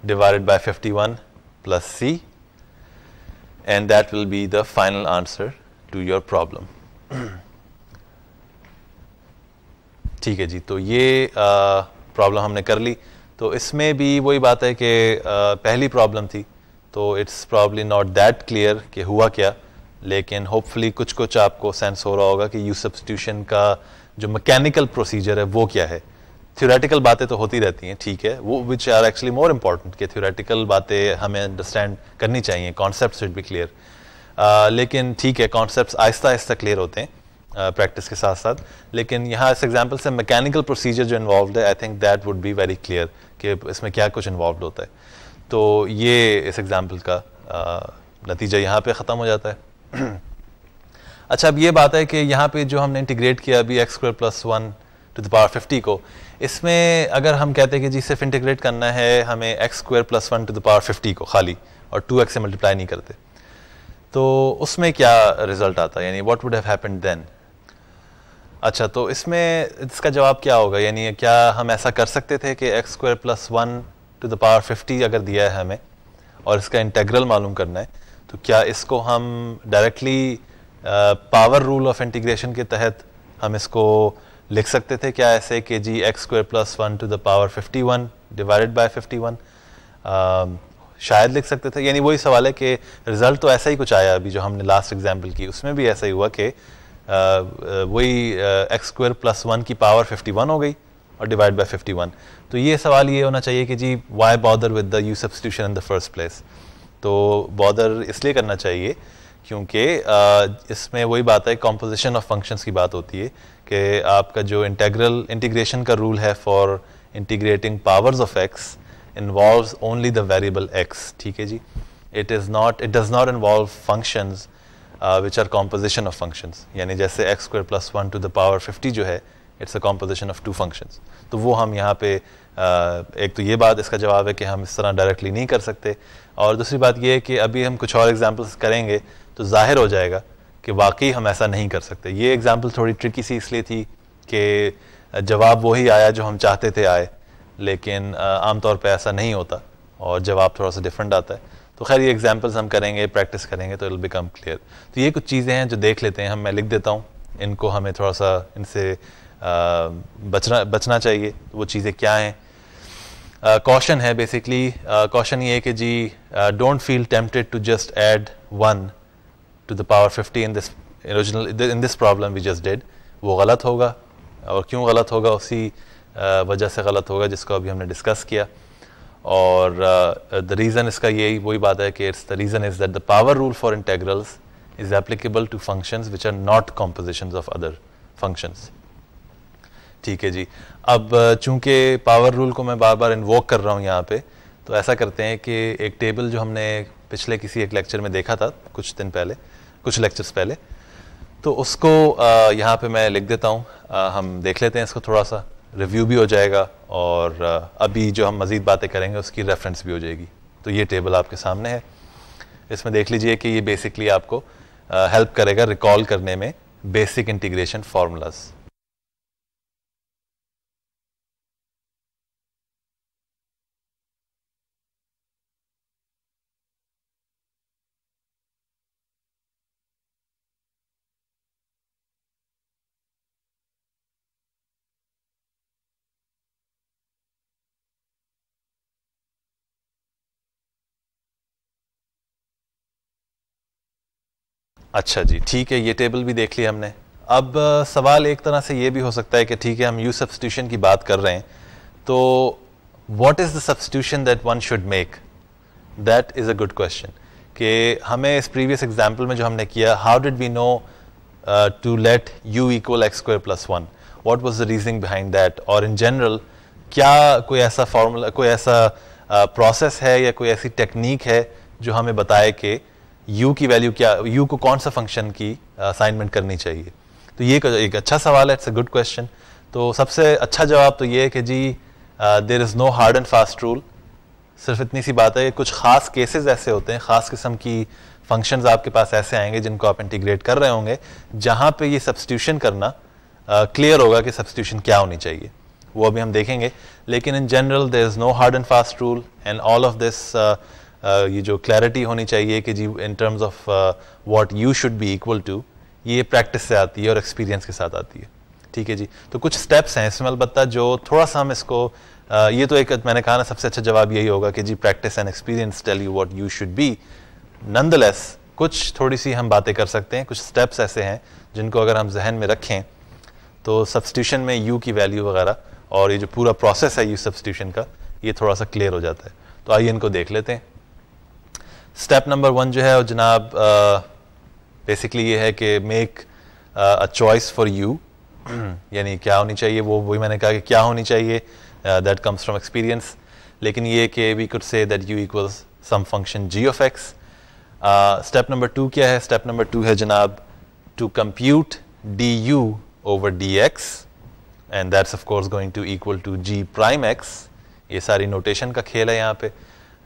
divided by 51 plus C and that will be the final answer to your problem. ठीक है जी तो ये प्रॉब्लम uh, हमने कर ली तो इसमें भी वही बात है कि uh, पहली प्रॉब्लम थी तो it's probably not that clear कि हुआ क्या लेकिन होपफुली कुछ कुछ आपको सेंस हो रहा होगा कि यू सब्सटीट्यूशन का जो मैकेनिकल प्रोसीजर है वो क्या है थ्योरेटिकल बातें तो होती रहती हैं ठीक है वो which are actually more important कि थ्योरेटिकल बातें हमें अंडरस्टैंड करनी चाहिए कॉन्सेप्ट शुड भी क्लियर लेकिन ठीक है कॉन्सेप्ट आहिस्ता आहिस्ता क्लियर होते हैं प्रैक्टिस के साथ साथ लेकिन यहाँ इस एग्जाम्पल से मैकेनिकल प्रोसीजर जो इन्वॉल्व है I think that would be very clear कि इसमें क्या कुछ इन्वॉल्व होता है तो ये इस एग्जाम्पल का uh, नतीजा यहाँ पर ख़त्म हो जाता है अच्छा अब ये बात है कि यहाँ पे जो हमने इंटीग्रेट किया अभी x square plus one to the power 50 को इसमें अगर हम कहते हैं कि जी सिर्फ इंटीग्रेट करना है हमें x square plus one to the power 50 को खाली और टू एक्स से मल्टीप्लाई नहीं करते तो उसमें क्या रिजल्ट आता यानी what would have happen then अच्छा तो इसमें इसका जवाब क्या होगा यानी क्या हम ऐसा कर सकते थे कि x square plus one to the power fifty अगर दिया है हमें और इसका इंटेग्रल मालूम करना है तो क्या इसको हम directly power rule of integration के तहत हम इसको लिख सकते थे क्या ऐसे कि जी x square plus one to the power fifty one divided by fifty one शायद लिख सकते थे यानी वही सवाल है कि रिज़ल्ट तो ऐसा ही कुछ आया अभी जो हमने लास्ट एग्जाम्पल की उसमें भी ऐसा ही हुआ कि वही एक्स स्क्वायर प्लस वन की पावर फिफ्टी वन हो गई और डिवाइड बाई फिफ्टी वन तो ये सवाल ये होना चाहिए कि जी why bother with the u substitution in the first place तो बॉदर इसलिए करना चाहिए क्योंकि इसमें वही बात है कॉम्पोजिशन ऑफ फंक्शंस की बात होती है कि आपका जो इंटेग्रल इंटीग्रेशन का रूल है for integrating powers of x involve only the variable x ठीक है जी it is not it does not involve functions which are composition of functions यानी जैसे x square plus one to the power fifty जो है it's a composition of two functions तो वो हम यहाँ पे uh, एक तो ये बात इसका जवाब है कि हम इस तरह डायरेक्टली नहीं कर सकते और दूसरी बात ये है कि अभी हम कुछ और एग्जाम्पल्स करेंगे तो ज़ाहिर हो जाएगा कि वाकई हम ऐसा नहीं कर सकते ये एग्ज़ाम्पल थोड़ी ट्रिकी सी इसलिए थी कि जवाब वही आया जो हम चाहते थे आए लेकिन आमतौर पर ऐसा नहीं होता और जवाब थोड़ा सा डिफरेंट आता है तो खैर ये एग्जाम्पल्स हम करेंगे प्रैक्टिस करेंगे तो इट बिकम क्लियर तो ये कुछ चीज़ें हैं जो देख लेते हैं हम मैं लिख देता हूँ इनको हमें थोड़ा सा इनसे बचना बचना चाहिए तो वो चीज़ें क्या हैं कॉशन है बेसिकली कॉशन ये कि जी don't feel tempted to just add one to the power 50 in this original in this problem we just did वो गलत होगा और क्यों गलत होगा उसी वजह से गलत होगा जिसको अभी हमने डिस्कस किया और द रीज़न इसका यही वही बात है कि it's the reason is that the power rule for integrals is applicable to functions which are not composition of other functions ठीक है जी अब चूंकि पावर रूल को मैं बार बार इन्वोक कर रहा हूँ यहाँ पे तो ऐसा करते हैं कि एक टेबल जो हमने पिछले किसी एक लेक्चर में देखा था कुछ दिन पहले कुछ लेक्चर्स पहले तो उसको यहाँ पे मैं लिख देता हूँ हम देख लेते हैं इसको थोड़ा सा रिव्यू भी हो जाएगा और अभी जो हम मज़ीद बातें करेंगे उसकी रेफरेंस भी हो जाएगी तो ये टेबल आपके सामने है इसमें देख लीजिए कि ये बेसिकली आपको हेल्प करेगा रिकॉल करने में बेसिक इंटीग्रेशन फार्मूलाज़ अच्छा जी ठीक है ये टेबल भी देख लिया हमने अब सवाल एक तरह से ये भी हो सकता है कि ठीक है हम यू सब्सटीट्यूशन की बात कर रहे हैं तो what is the substitution that one should make that is a good question कि हमें इस प्रीवियस एग्जाम्पल में जो हमने किया how did we know to let u equal x square plus one what was the reasoning behind that और in general क्या कोई ऐसा फॉर्मूला कोई ऐसा प्रोसेस uh, है या कोई ऐसी टेक्निक है जो हमें बताए कि यू की वैल्यू क्या यू को कौन सा फंक्शन की असाइनमेंट करनी चाहिए तो ये एक अच्छा सवाल है इट्स अ गुड क्वेश्चन तो सबसे अच्छा जवाब तो ये है कि जी there is no hard and fast rule सिर्फ इतनी सी बात है कि कुछ ख़ास केसेस ऐसे होते हैं ख़ास किस्म की फंक्शंस आपके पास ऐसे आएंगे जिनको आप इंटीग्रेट कर रहे होंगे जहाँ पे ये सब्सटीट्यूशन करना क्लियर uh, होगा कि सब्सटीट्यूशन क्या होनी चाहिए वो अभी हम देखेंगे लेकिन in general there is no hard and fast rule and all of this Uh, ये जो क्लैरिटी होनी चाहिए कि जी in terms of what you should be equal to ये प्रैक्टिस से आती है और एक्सपीरियंस के साथ आती है ठीक है जी तो कुछ स्टेप्स हैं इसमें अलबत् जो थोड़ा सा हम इसको आ, uh, ये तो एक मैंने कहा ना सबसे अच्छा जवाब यही होगा कि जी practice and experience tell you what you should be nonetheless कुछ थोड़ी सी हम बातें कर सकते हैं कुछ स्टेप्स ऐसे हैं जिनको अगर हम जहन में रखें तो सब्सटीट्यूशन में यू की वैल्यू वगैरह और ये जो पूरा प्रोसेस है यू सब्सटीट्यूशन का ये थोड़ा सा क्लियर हो जाता है तो आइए इनको देख लेते हैं स्टेप नंबर वन जो है जनाब बेसिकली ये है कि make a choice for u यानी क्या होनी चाहिए वो वही मैंने कहा कि क्या होनी चाहिए दैट कम्स फ्रॉम एक्सपीरियंस लेकिन ये कि we could say that u equals some function g of x step number two क्या है स्टेप नंबर टू है जनाब to compute d you over D x and that's of course going to equal to g prime x ये सारी notation का खेल है यहाँ पे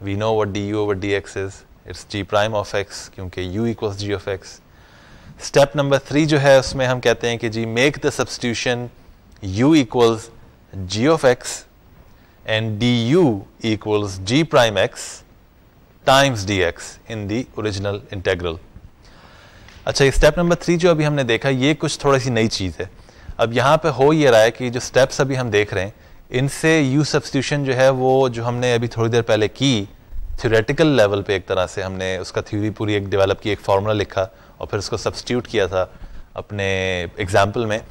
we know what d you over D x is it's g prime of x क्योंकि u equals g of x step number three जो है उसमें हम कहते हैं कि जी make the substitution u equals g of x and d u equals g prime x times D x in the original integral अच्छा ये स्टेप नंबर थ्री जो अभी हमने देखा ये कुछ थोड़ी सी नई चीज़ है अब यहाँ पे हो ये रहा है कि जो स्टेप्स अभी हम देख रहे हैं इनसे यू सब्सटीट्यूशन जो है वो जो हमने अभी थोड़ी देर पहले की थ्योरेटिकल लेवल पे एक तरह से हमने उसका थ्योरी पूरी एक डेवलप की एक फार्मूला लिखा और फिर उसको सब्सटीट्यूट किया था अपने एग्जाम्पल में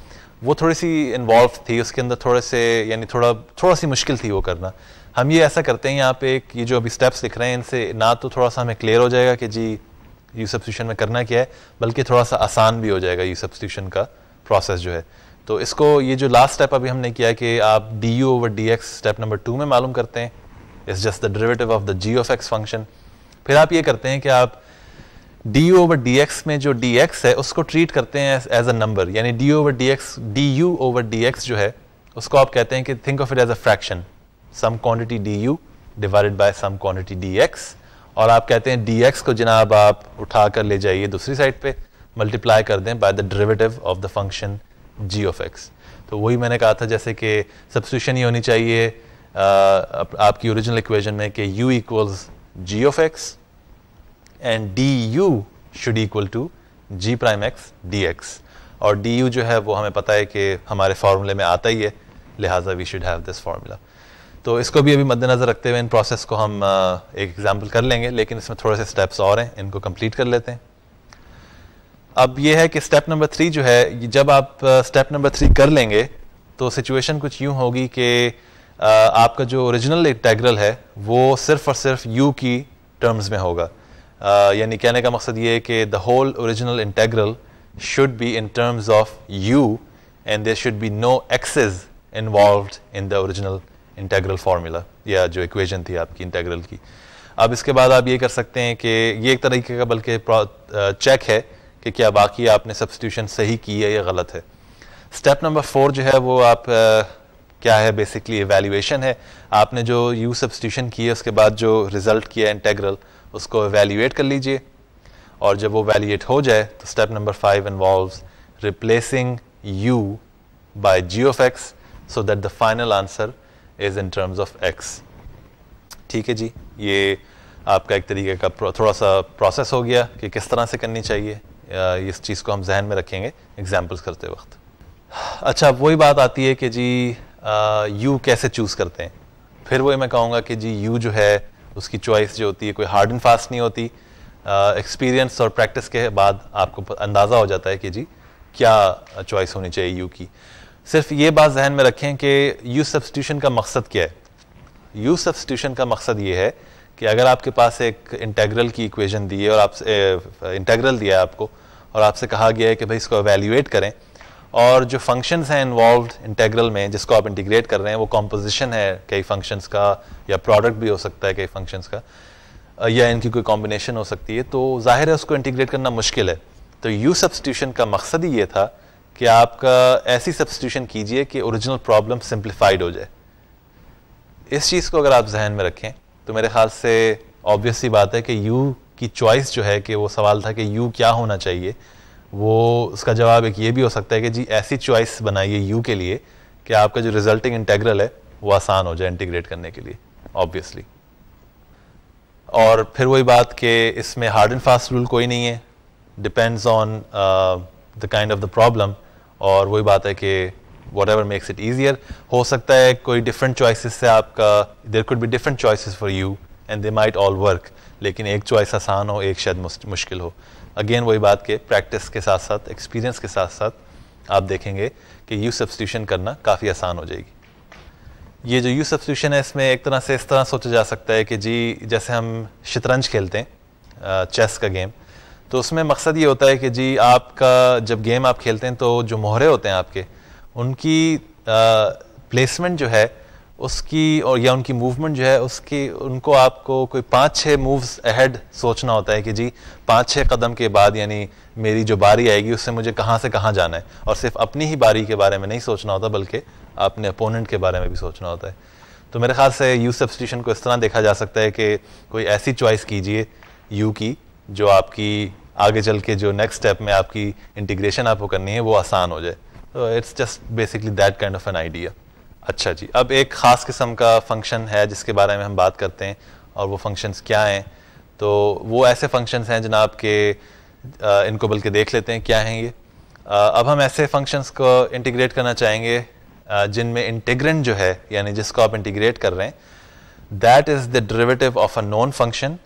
वो थोड़ी सी इन्वॉल्व थी उसके अंदर थोड़े से यानी थोड़ा थोड़ा सी मुश्किल थी वो करना हम ये ऐसा करते हैं यहाँ पे एक ये जो अभी स्टेप्स लिख रहे हैं इनसे ना तो थोड़ा सा हमें क्लियर हो जाएगा कि जी यू सब्सिट्यूशन में करना क्या है बल्कि थोड़ा सा आसान भी हो जाएगा यू सब्सिट्यूशन का प्रोसेस जो है तो इसको ये जो लास्ट स्टेप अभी हमने किया कि आप d you over D x step number two में मालूम करते हैं is just the derivative of the g of x function फिर आप ये करते हैं कि आप डी ओवर डी एक्स में जो डी एक्स है उसको ट्रीट करते हैं एज अ नंबर यानी d over D x d you over D x जो है उसको आप कहते हैं कि think of it as a fraction some quantity d u divided by some quantity d x और आप कहते हैं डी एक्स को जनाब आप उठा कर ले जाइए दूसरी साइड पे मल्टीप्लाई कर दें by the derivative of the function g of x तो वही मैंने कहा था जैसे कि सब्सिट्यूशन ही होनी चाहिए आपकी ओरिजिनल इक्वेशन में कि u equals g of x and d u should equal to g prime x d x और डी यू जो है वो हमें पता है कि हमारे फार्मूले में आता ही है लिहाजा we should have this formula तो इसको भी अभी मद्देनज़र रखते हुए इन प्रोसेस को हम एक एग्जाम्पल कर लेंगे लेकिन इसमें थोड़े से स्टेप्स और हैं इनको कंप्लीट कर लेते हैं अब ये है कि स्टेप नंबर थ्री जो है जब आप स्टेप नंबर थ्री कर लेंगे तो सिचुएशन कुछ यूं होगी कि आपका जो ओरिजिनल इंटेग्रल है वो सिर्फ और सिर्फ यू की टर्म्स में होगा यानी कहने का मकसद ये है कि the whole original integral should be in terms of u and there should be no x's involve in the original integral formula या जो इक्वेजन थी आपकी इंटेग्रल की अब इसके बाद आप ये कर सकते हैं कि ये एक तरीके का बल्कि चेक है कि क्या बाकी आपने सब्सटीट्यूशन सही की है या गलत है स्टेप नंबर फोर जो है वो आप क्या है बेसिकली एवेल्यूएशन है आपने जो यू सब्सटीशन की है उसके बाद जो रिजल्ट किया इंटेग्रल उसको एवेल्यूएट कर लीजिए और जब वो वैल्यूएट हो जाए तो step number five involve replacing u by g of x so that the final answer is in terms of x ठीक है जी ये आपका एक तरीके का थोड़ा सा प्रोसेस हो गया कि किस तरह से करनी चाहिए इस चीज़ को हम जहन में रखेंगे एग्जाम्पल्स करते वक्त अच्छा अब वही बात आती है कि जी यू कैसे चूज़ करते हैं फिर वही मैं कहूँगा कि जी यू जो है उसकी चॉइस जो होती है कोई हार्ड एंड फास्ट नहीं होती एक्सपीरियंस और प्रैक्टिस के बाद आपको अंदाज़ा हो जाता है कि जी क्या चॉइस होनी चाहिए यू की सिर्फ ये बात जहन में रखें कि यू सब्सटीट्यूशन का मकसद क्या है यू सब्सटीट्यूशन का मकसद ये है कि अगर आपके पास एक इंटेग्रल की इक्वेशन दी है और आपसे इंटेग्रल दिया है आपको और आपसे कहा गया है कि भाई इसको एवेल्यूएट करें और जो फंक्शंस हैं इन्वॉल्व इंटेग्रल में जिसको आप इंटीग्रेट कर रहे हैं वो कॉम्पोजिशन है कई फंक्शंस का या प्रोडक्ट भी हो सकता है कई फंक्शंस का या इनकी कोई कॉम्बिनेशन हो सकती है तो जाहिर है उसको इंटीग्रेट करना मुश्किल है तो यू सब्सटीट्यूशन का मकसद ही ये था कि आपका ऐसी सब्सटीट्यूशन कीजिए कि ओरिजिनल प्रॉब्लम सिंप्लीफाइड हो जाए इस चीज़ को अगर आप जहन में रखें तो मेरे ख्याल से ऑब्वियस बात है कि यू की चॉइस जो है कि वो सवाल था कि यू क्या होना चाहिए वो उसका जवाब एक ये भी हो सकता है कि जी ऐसी चॉइस बनाइए यू के लिए कि आपका जो रिजल्टिंग इंटेग्रल है वो आसान हो जाए इंटीग्रेट करने के लिए ऑब्वियसली और फिर वही बात कि इसमें हार्ड एंड फास्ट रूल कोई नहीं है depends on the kind of the problem और वही बात है कि whatever makes it easier हो सकता है कोई डिफरेंट चॉइसिस से आपका देर कुड भी different choices for u and they might all work लेकिन एक चॉइस आसान हो एक शायद मुश्किल हो अगेन वही बात के प्रैक्टिस के साथ साथ एक्सपीरियंस के साथ साथ आप देखेंगे कि यू सब्सिट्यूशन करना काफ़ी आसान हो जाएगी ये जो यू सब्सिट्यूशन है इसमें एक तरह से इस तरह सोचा जा सकता है कि जी जैसे हम शतरंज खेलते हैं चेस का गेम तो उसमें मकसद ये होता है कि जी आपका जब गेम आप खेलते हैं तो जो मोहरे होते हैं आपके उनकी प्लेसमेंट जो है उसकी और या उनकी मूवमेंट जो है उसकी उनको आपको कोई पाँच छः मूव्स अहेड सोचना होता है कि जी पाँच छः कदम के बाद यानी मेरी जो बारी आएगी उससे मुझे कहाँ से कहाँ जाना है और सिर्फ अपनी ही बारी के बारे में नहीं सोचना होता बल्कि आपने अपोनेंट के बारे में भी सोचना होता है तो मेरे ख्याल से यू सब्सिट्यूशन को इस तरह देखा जा सकता है कि कोई ऐसी चॉइस कीजिए यू की जो आपकी आगे चल के जो नेक्स्ट स्टेप में आपकी इंटीग्रेशन आपको करनी है वो आसान हो जाए तो it's just basically that kind of an idea अच्छा जी अब एक ख़ास किस्म का फंक्शन है जिसके बारे में हम बात करते हैं और वो फंक्शंस क्या हैं तो वो ऐसे फंक्शंस हैं जनाब के इनको बल्कि देख लेते हैं क्या हैं ये अब हम ऐसे फंक्शंस को इंटीग्रेट करना चाहेंगे जिनमें इंटीग्रेंट जो है यानी जिसको आप इंटीग्रेट कर रहे हैं दैट इज़ द डिवेटिव of a known function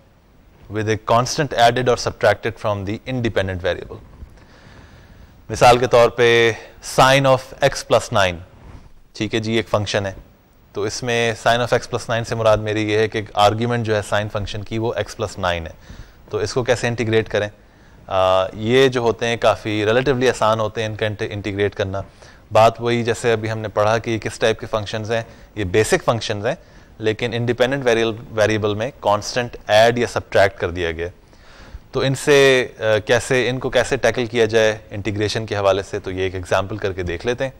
with a constant added और subtracted from the independent variable मिसाल के तौर पे sine of x plus nine ठीक है जी एक फंक्शन है तो इसमें sine of x plus nine से मुराद मेरी ये है कि आर्ग्यूमेंट जो है साइन फंक्शन की वो एक्स प्लस नाइन है तो इसको कैसे इंटीग्रेट करें आ, ये जो होते हैं काफ़ी रिलेटिवली आसान होते हैं इनका इंटीग्रेट करना बात वही जैसे अभी हमने पढ़ा कि किस टाइप के फंक्शंस हैं ये बेसिक फंक्शंस हैं लेकिन इंडिपेंडेंट वेरिएबल में कांस्टेंट ऐड या सब्ट्रैक्ट कर दिया गया तो इनसे कैसे इनको कैसे टैकल किया जाए इंटीग्रेशन के हवाले से तो ये एक एग्जाम्पल करके देख लेते हैं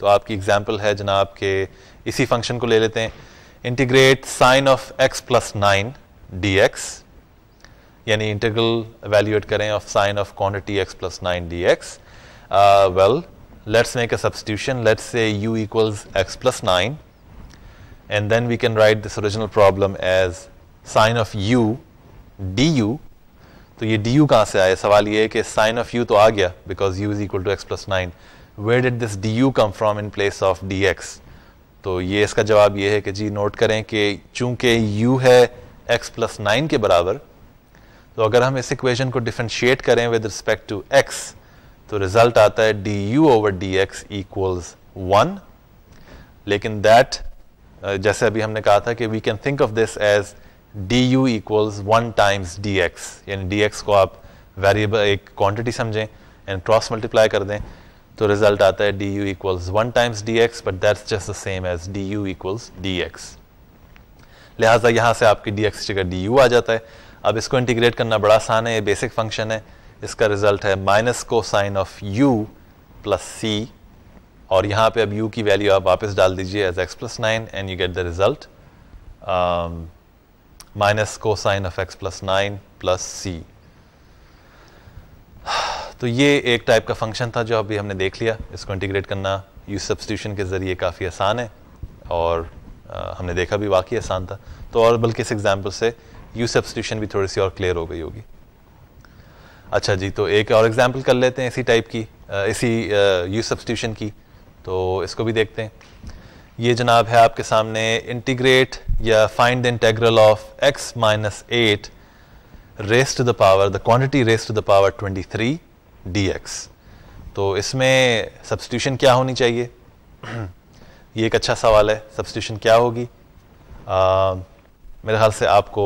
तो आपकी एग्जाम्पल है जनाब के इसी फंक्शन को ले लेते हैं integrate sine of x plus nine d x यानी इंटीग्रल वैल्यूएट करें of sine of quantity x plus nine d x well let's make a substitution let's say u equals x plus nine and then we can write this original problem as sine of U D u तो ये D you कहाँ से आया सवाल ये है कि sign of you तो आ गया because u is equal to x plus nine where did this d u come from in place of d x तो ये इसका जवाब ये है कि जी नोट करें कि चूंकि u है x प्लस नाइन के बराबर तो अगर हम इस इक्वेशन को डिफ्रेंशिएट करें विद रिस्पेक्ट टू x तो रिजल्ट आता है D you over D x equals one लेकिन दैट जैसे अभी हमने कहा था कि we can think of this as d u equals one times D x यानी डी एक्स को आप वेरिएबल एक क्वांटिटी समझें एंड क्रॉस मल्टीप्लाई कर दें तो रिजल्ट आता है D u equals one times D x but that's just the same as d u equals d x लिहाजा यहाँ से आपकी डी एक्स जगह डी यू आ जाता है अब इसको इंटीग्रेट करना बड़ा आसान है ये बेसिक फंक्शन है इसका रिजल्ट है minus cosine of you plus सी और यहाँ पे अब यू की वैल्यू आप वापस डाल दीजिए as x plus nine and you get the result minus cosine of x plus nine plus सी तो ये एक टाइप का फंक्शन था जो अभी हमने देख लिया इसको इंटीग्रेट करना यू सब्सिट्यूशन के ज़रिए काफ़ी आसान है और आ, हमने देखा भी वाकई आसान था तो और बल्कि इस एग्जाम्पल से यू सब्सिट्यूशन भी थोड़ी सी और क्लियर हो गई होगी अच्छा जी तो एक और एग्जाम्पल कर लेते हैं इसी टाइप की इसी यू सब्सटीट्यूशन की तो इसको भी देखते हैं ये जनाब है आपके सामने इंटीग्रेट या find the integral of x minus eight raised to the power the quantity raised to the power twenty three d x तो इसमें सब्सटीट्यूशन क्या होनी चाहिए ये एक अच्छा सवाल है सब्सटीट्यूशन क्या होगी आ, मेरे ख्याल से आपको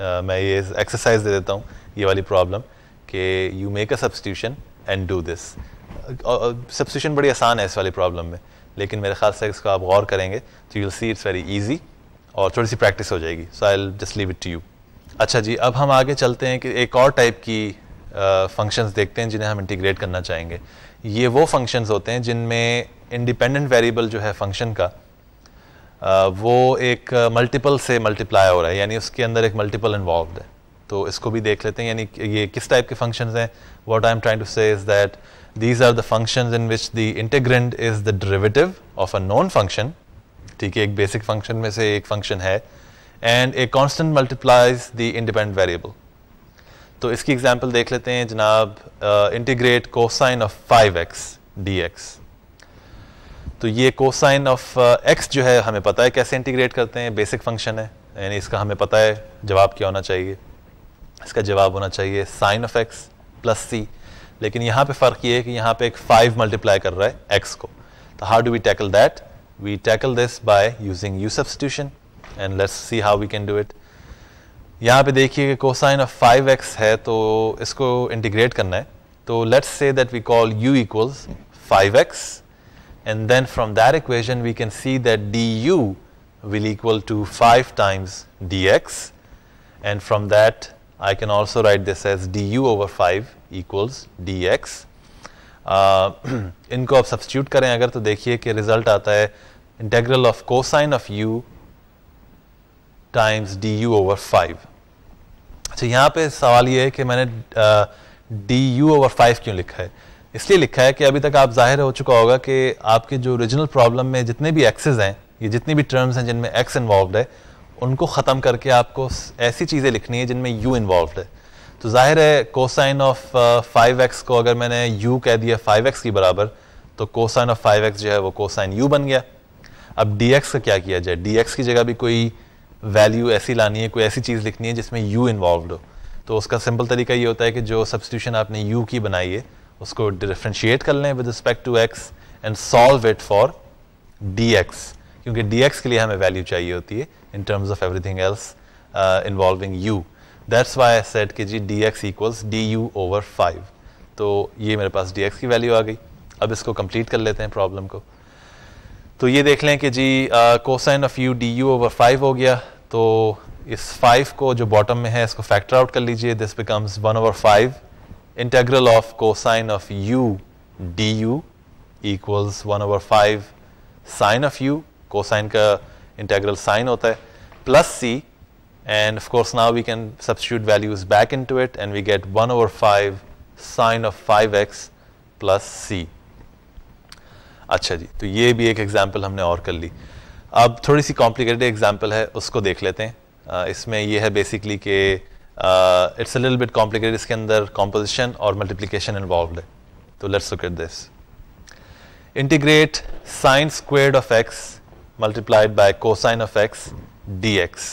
आ, मैं ये एक्सरसाइज दे देता हूँ ये वाली प्रॉब्लम कि you make a substitution and do this substitution बड़ी आसान है इस वाली प्रॉब्लम में लेकिन मेरे ख्याल से इसका आप गौर करेंगे तो you'll see it's very easy और थोड़ी सी प्रैक्टिस हो जाएगी so I just leave it to you अच्छा जी अब हम आगे चलते हैं कि एक और टाइप की फंक्शंस देखते हैं जिन्हें हम इंटीग्रेट करना चाहेंगे ये वो फंक्शंस होते हैं जिनमें इंडिपेंडेंट वेरिएबल जो है फंक्शन का वो एक मल्टीपल से मल्टीप्लाई हो रहा है यानी उसके अंदर एक मल्टीपल इन्वॉल्व है तो इसको भी देख लेते हैं यानी ये किस टाइप के फंक्शंस हैं what I am trying to say is that these are the functions in which the integrand is the derivative of a known function ठीक है एक बेसिक फंक्शन में से एक फंक्शन है and a constant multiplies the independent variable तो इसकी example देख लेते हैं जनाब integrate cosine of five x d x तो ये कोसाइन ऑफ एक्स जो है हमें पता है कैसे इंटीग्रेट करते हैं बेसिक फंक्शन है यानी इसका हमें पता है जवाब क्या होना चाहिए इसका जवाब होना चाहिए sine of x plus c लेकिन यहाँ पे फ़र्क ये है कि यहाँ पे एक फाइव मल्टीप्लाई कर रहा है एक्स को तो how do we tackle that we tackle this by using u substitution and let's see how we can do it यहाँ पे देखिए कि कोसाइन ऑफ फाइव एक्स है तो इसको इंटीग्रेट करना है तो let's say that we call you equals five x and then from that equation we can see that d u will equal to five times D x and from that I can also write this as d you over five equals d x इनको आप substitute करें अगर तो देखिए कि result आता है integral of cosine of you times D you over five अच्छा यहाँ पे सवाल ये है कि मैंने डी यू ओवर फाइव क्यों लिखा है इसलिए लिखा है कि अभी तक आप जाहिर हो चुका होगा कि आपके जो ओरिजिनल प्रॉब्लम में जितने भी एक्सेज हैं ये जितनी भी टर्म्स हैं जिनमें एक्स इन्वॉल्व है उनको ख़त्म करके आपको ऐसी चीज़ें लिखनी है जिनमें यू इन्वॉल्व है तो जाहिर है कोसाइन ऑफ फाइव एक्स को अगर मैंने यू कह दिया फाइव एक्स की बराबर तो कोसाइन ऑफ फाइव एक्स जो है वो कोसाइन यू बन गया अब डी एक्स का क्या किया जाए डी एक्स की जगह भी कोई वैल्यू ऐसी लानी है कोई ऐसी चीज़ लिखनी है जिसमें यू इन्वॉल्व हो तो उसका सिंपल तरीका ये होता है कि जो सब्सिट्यूशन आपने यू की बनाई है उसको डिफ्रेंशिएट कर लें with respect to x and solve it for d x क्योंकि डी एक्स के लिए हमें वैल्यू चाहिए होती है in terms of everything else involving u that's why I set कि जी d x equals d you over five तो ये मेरे पास डी एक्स की वैल्यू आ गई अब इसको कंप्लीट कर लेते हैं प्रॉब्लम को तो ये देख लें कि जी cosine of U D you over five हो गया तो इस फाइव को जो बॉटम में है इसको फैक्टर आउट कर लीजिए this becomes one over five integral of cosine of U D u equals one over five sine of u cosine का इंटेग्रल साइन होता है plus c and course of we can substitute values back into it and we get one over five sine of five x plus c अच्छा जी तो ये भी एक example हमने और कर ली अब थोड़ी सी कॉम्प्लिकेटेड एग्जाम्पल है उसको देख लेते हैं इसमें यह है बेसिकली कि it's a little bit complicated इसके अंदर कॉम्पोजिशन और मल्टीप्लीकेशन इन्वॉल्व है तो let's look at this integrate sine squared of x multiplied by cosine of x d x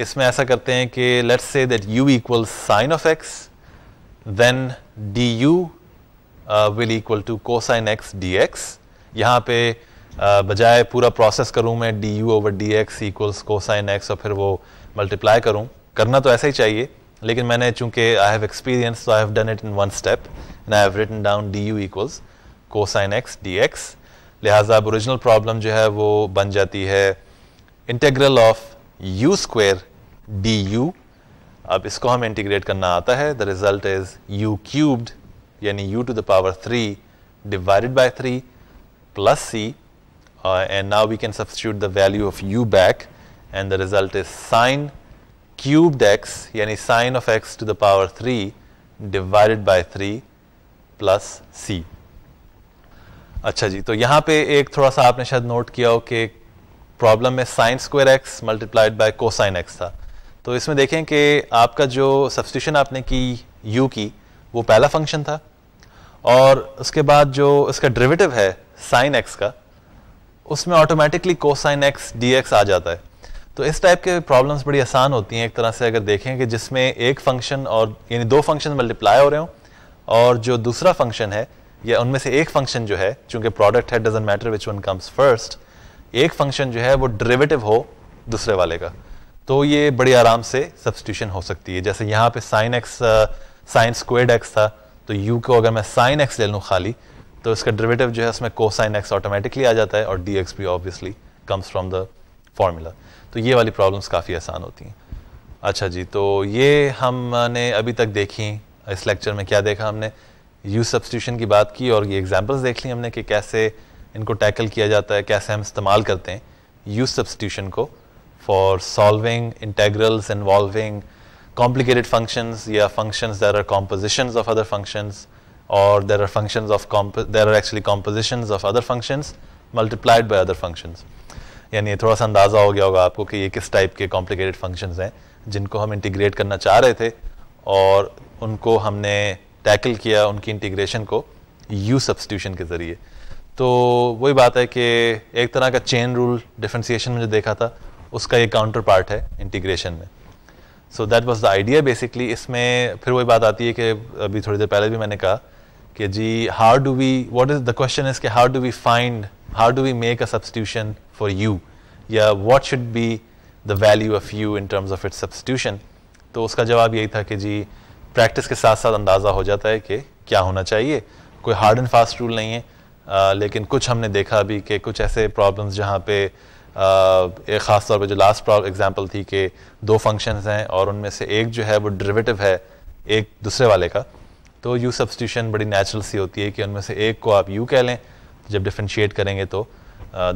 इसमें ऐसा करते हैं कि let's say that u equal sine of x then d u will equal to cosine x d x यहाँ पे बजाय पूरा process करूँ मैं d you over D x equals cosine x और फिर वो मल्टीप्लाई करूँ करना तो ऐसा ही चाहिए लेकिन मैंने चूंकि आई हैव एक्सपीरियंस तो I have done it in one step and I have written down d u equals cosine x d x लिहाजा अब ओरिजिनल प्रॉब्लम जो है वो बन जाती है integral of u square d u अब इसको हम इंटीग्रेट करना आता है the result is u cubed यानी u to the power three divided by three plus c and now we can substitute the value of u back and the result is sine cubed x यानी sine of x to the power 3 divided by 3 plus c अच्छा जी तो यहाँ पे एक थोड़ा सा आपने शायद नोट किया हो कि प्रॉब्लम में sine square x multiplied by cosine x था तो इसमें देखें कि आपका जो सब्सिट्यूशन आपने की यू की वो पहला फंक्शन था और उसके बाद जो इसका ड्रिवेटिव है साइन एक्स का उसमें automatically cosine x d x आ जाता है तो इस टाइप के प्रॉब्लम्स बड़ी आसान होती हैं एक तरह से अगर देखें कि जिसमें एक फंक्शन और यानी दो फंक्शन मल्टीप्लाई हो रहे हों और जो दूसरा फंक्शन है या उनमें से एक फंक्शन जो है चूंकि प्रोडक्ट है doesn't matter which one comes first एक फंक्शन जो है वो ड्रिवेटिव हो दूसरे वाले का तो ये बड़ी आराम से सब्सटीट्यूशन हो सकती है जैसे यहाँ पे sine x sine squared x था तो यू को अगर मैं साइन एक्स ले लूँ खाली तो इसका डिवेटिव जो है उसमें कोसाइन एक्स ऑटोमेटिकली आ जाता है और डी एक्स भी obviously comes from the formula तो ये वाली प्रॉब्लम्स काफ़ी आसान होती हैं अच्छा जी तो ये हमने अभी तक देखी इस लेक्चर में क्या देखा हमने यू सब्सटीट्यूशन की बात की और ये एग्जाम्पल्स देख ली हमने कि कैसे इनको टैकल किया जाता है कैसे हम इस्तेमाल करते हैं यू सब्सटीट्यूशन को for solving integrals involving complicated functions, you have functions that are compositions of other functions, or there are functions of comp there are actually compositions of other functions multiplied by other functions. यानी थोड़ा सा अंदाज़ा हो गया होगा आपको कि ये किस टाइप के कॉम्प्लिकेटेड फंक्शंस हैं जिनको हम इंटीग्रेट करना चाह रहे थे और उनको हमने टैकल किया उनकी इंटीग्रेशन को यू सब्सटीट्यूशन के ज़रिए तो वही बात है कि एक तरह का चेन रूल डिफ्रेंसीशन में जो देखा था उसका ये काउंटर पार्ट है इंटीग्रेशन में so that was the idea basically इसमें फिर वही बात आती है कि अभी थोड़ी देर पहले भी मैंने कहा कि जी how do we what is the question is के how do we find how do we make a substitution for u या what should be the value of u in terms of its substitution तो उसका जवाब यही था कि जी practice के साथ साथ अंदाज़ा हो जाता है कि क्या होना चाहिए कोई हार्ड एंड फास्ट रूल नहीं है आ, लेकिन कुछ हमने देखा अभी कि कुछ ऐसे प्रॉब्लम्स जहाँ पे एक ख़ास तौर पे जो लास्ट एग्जांपल थी कि दो फंक्शंस हैं और उनमें से एक जो है वो डेरिवेटिव है एक दूसरे वाले का तो यू सब्सटीशन बड़ी नेचुरल सी होती है कि उनमें से एक को आप यू कह लें जब डिफ्रेंशिएट करेंगे तो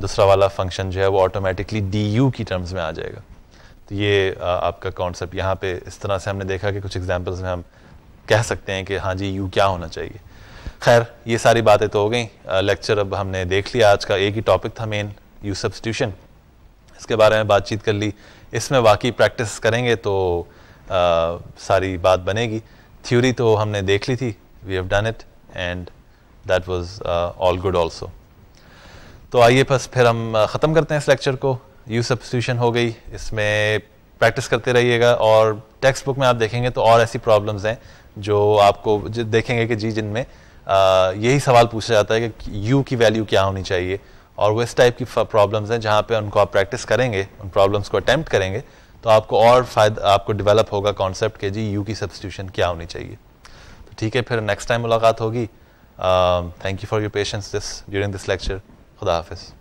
दूसरा वाला फंक्शन जो है वो ऑटोमेटिकली डी यू की टर्म्स में आ जाएगा तो ये आपका कॉन्सेप्ट यहाँ पे इस तरह से हमने देखा कि कुछ एग्जाम्पल्स में हम कह सकते हैं कि हाँ जी यू क्या होना चाहिए खैर ये सारी बातें तो हो गई लेक्चर अब हमने देख लिया आज का एक ही टॉपिक था मेन यू सब्सटीशन इसके बारे में बातचीत कर ली इसमें वाकई प्रैक्टिस करेंगे तो आ, सारी बात बनेगी थ्योरी तो हमने देख ली थी we have done it and that was all good also तो आइए बस फिर हम ख़त्म करते हैं इस लेक्चर को यू सब्सिट्यूशन हो गई इसमें प्रैक्टिस करते रहिएगा और टेक्स्ट बुक में आप देखेंगे तो और ऐसी प्रॉब्लम्स हैं जो आपको देखेंगे कि जी जिनमें यही सवाल पूछा जाता है कि यू की वैल्यू क्या होनी चाहिए और वो इस टाइप की प्रॉब्लम्स हैं जहाँ पे उनको आप प्रैक्टिस करेंगे उन प्रॉब्लम्स को अटैम्प्ट करेंगे तो आपको और फायदा आपको डेवलप होगा कॉन्सेप्ट के जी यू की सब्सटीट्यूशन क्या होनी चाहिए तो ठीक है फिर नेक्स्ट टाइम मुलाकात होगी thank you for your patience this during this lecture खुदा हाफिज़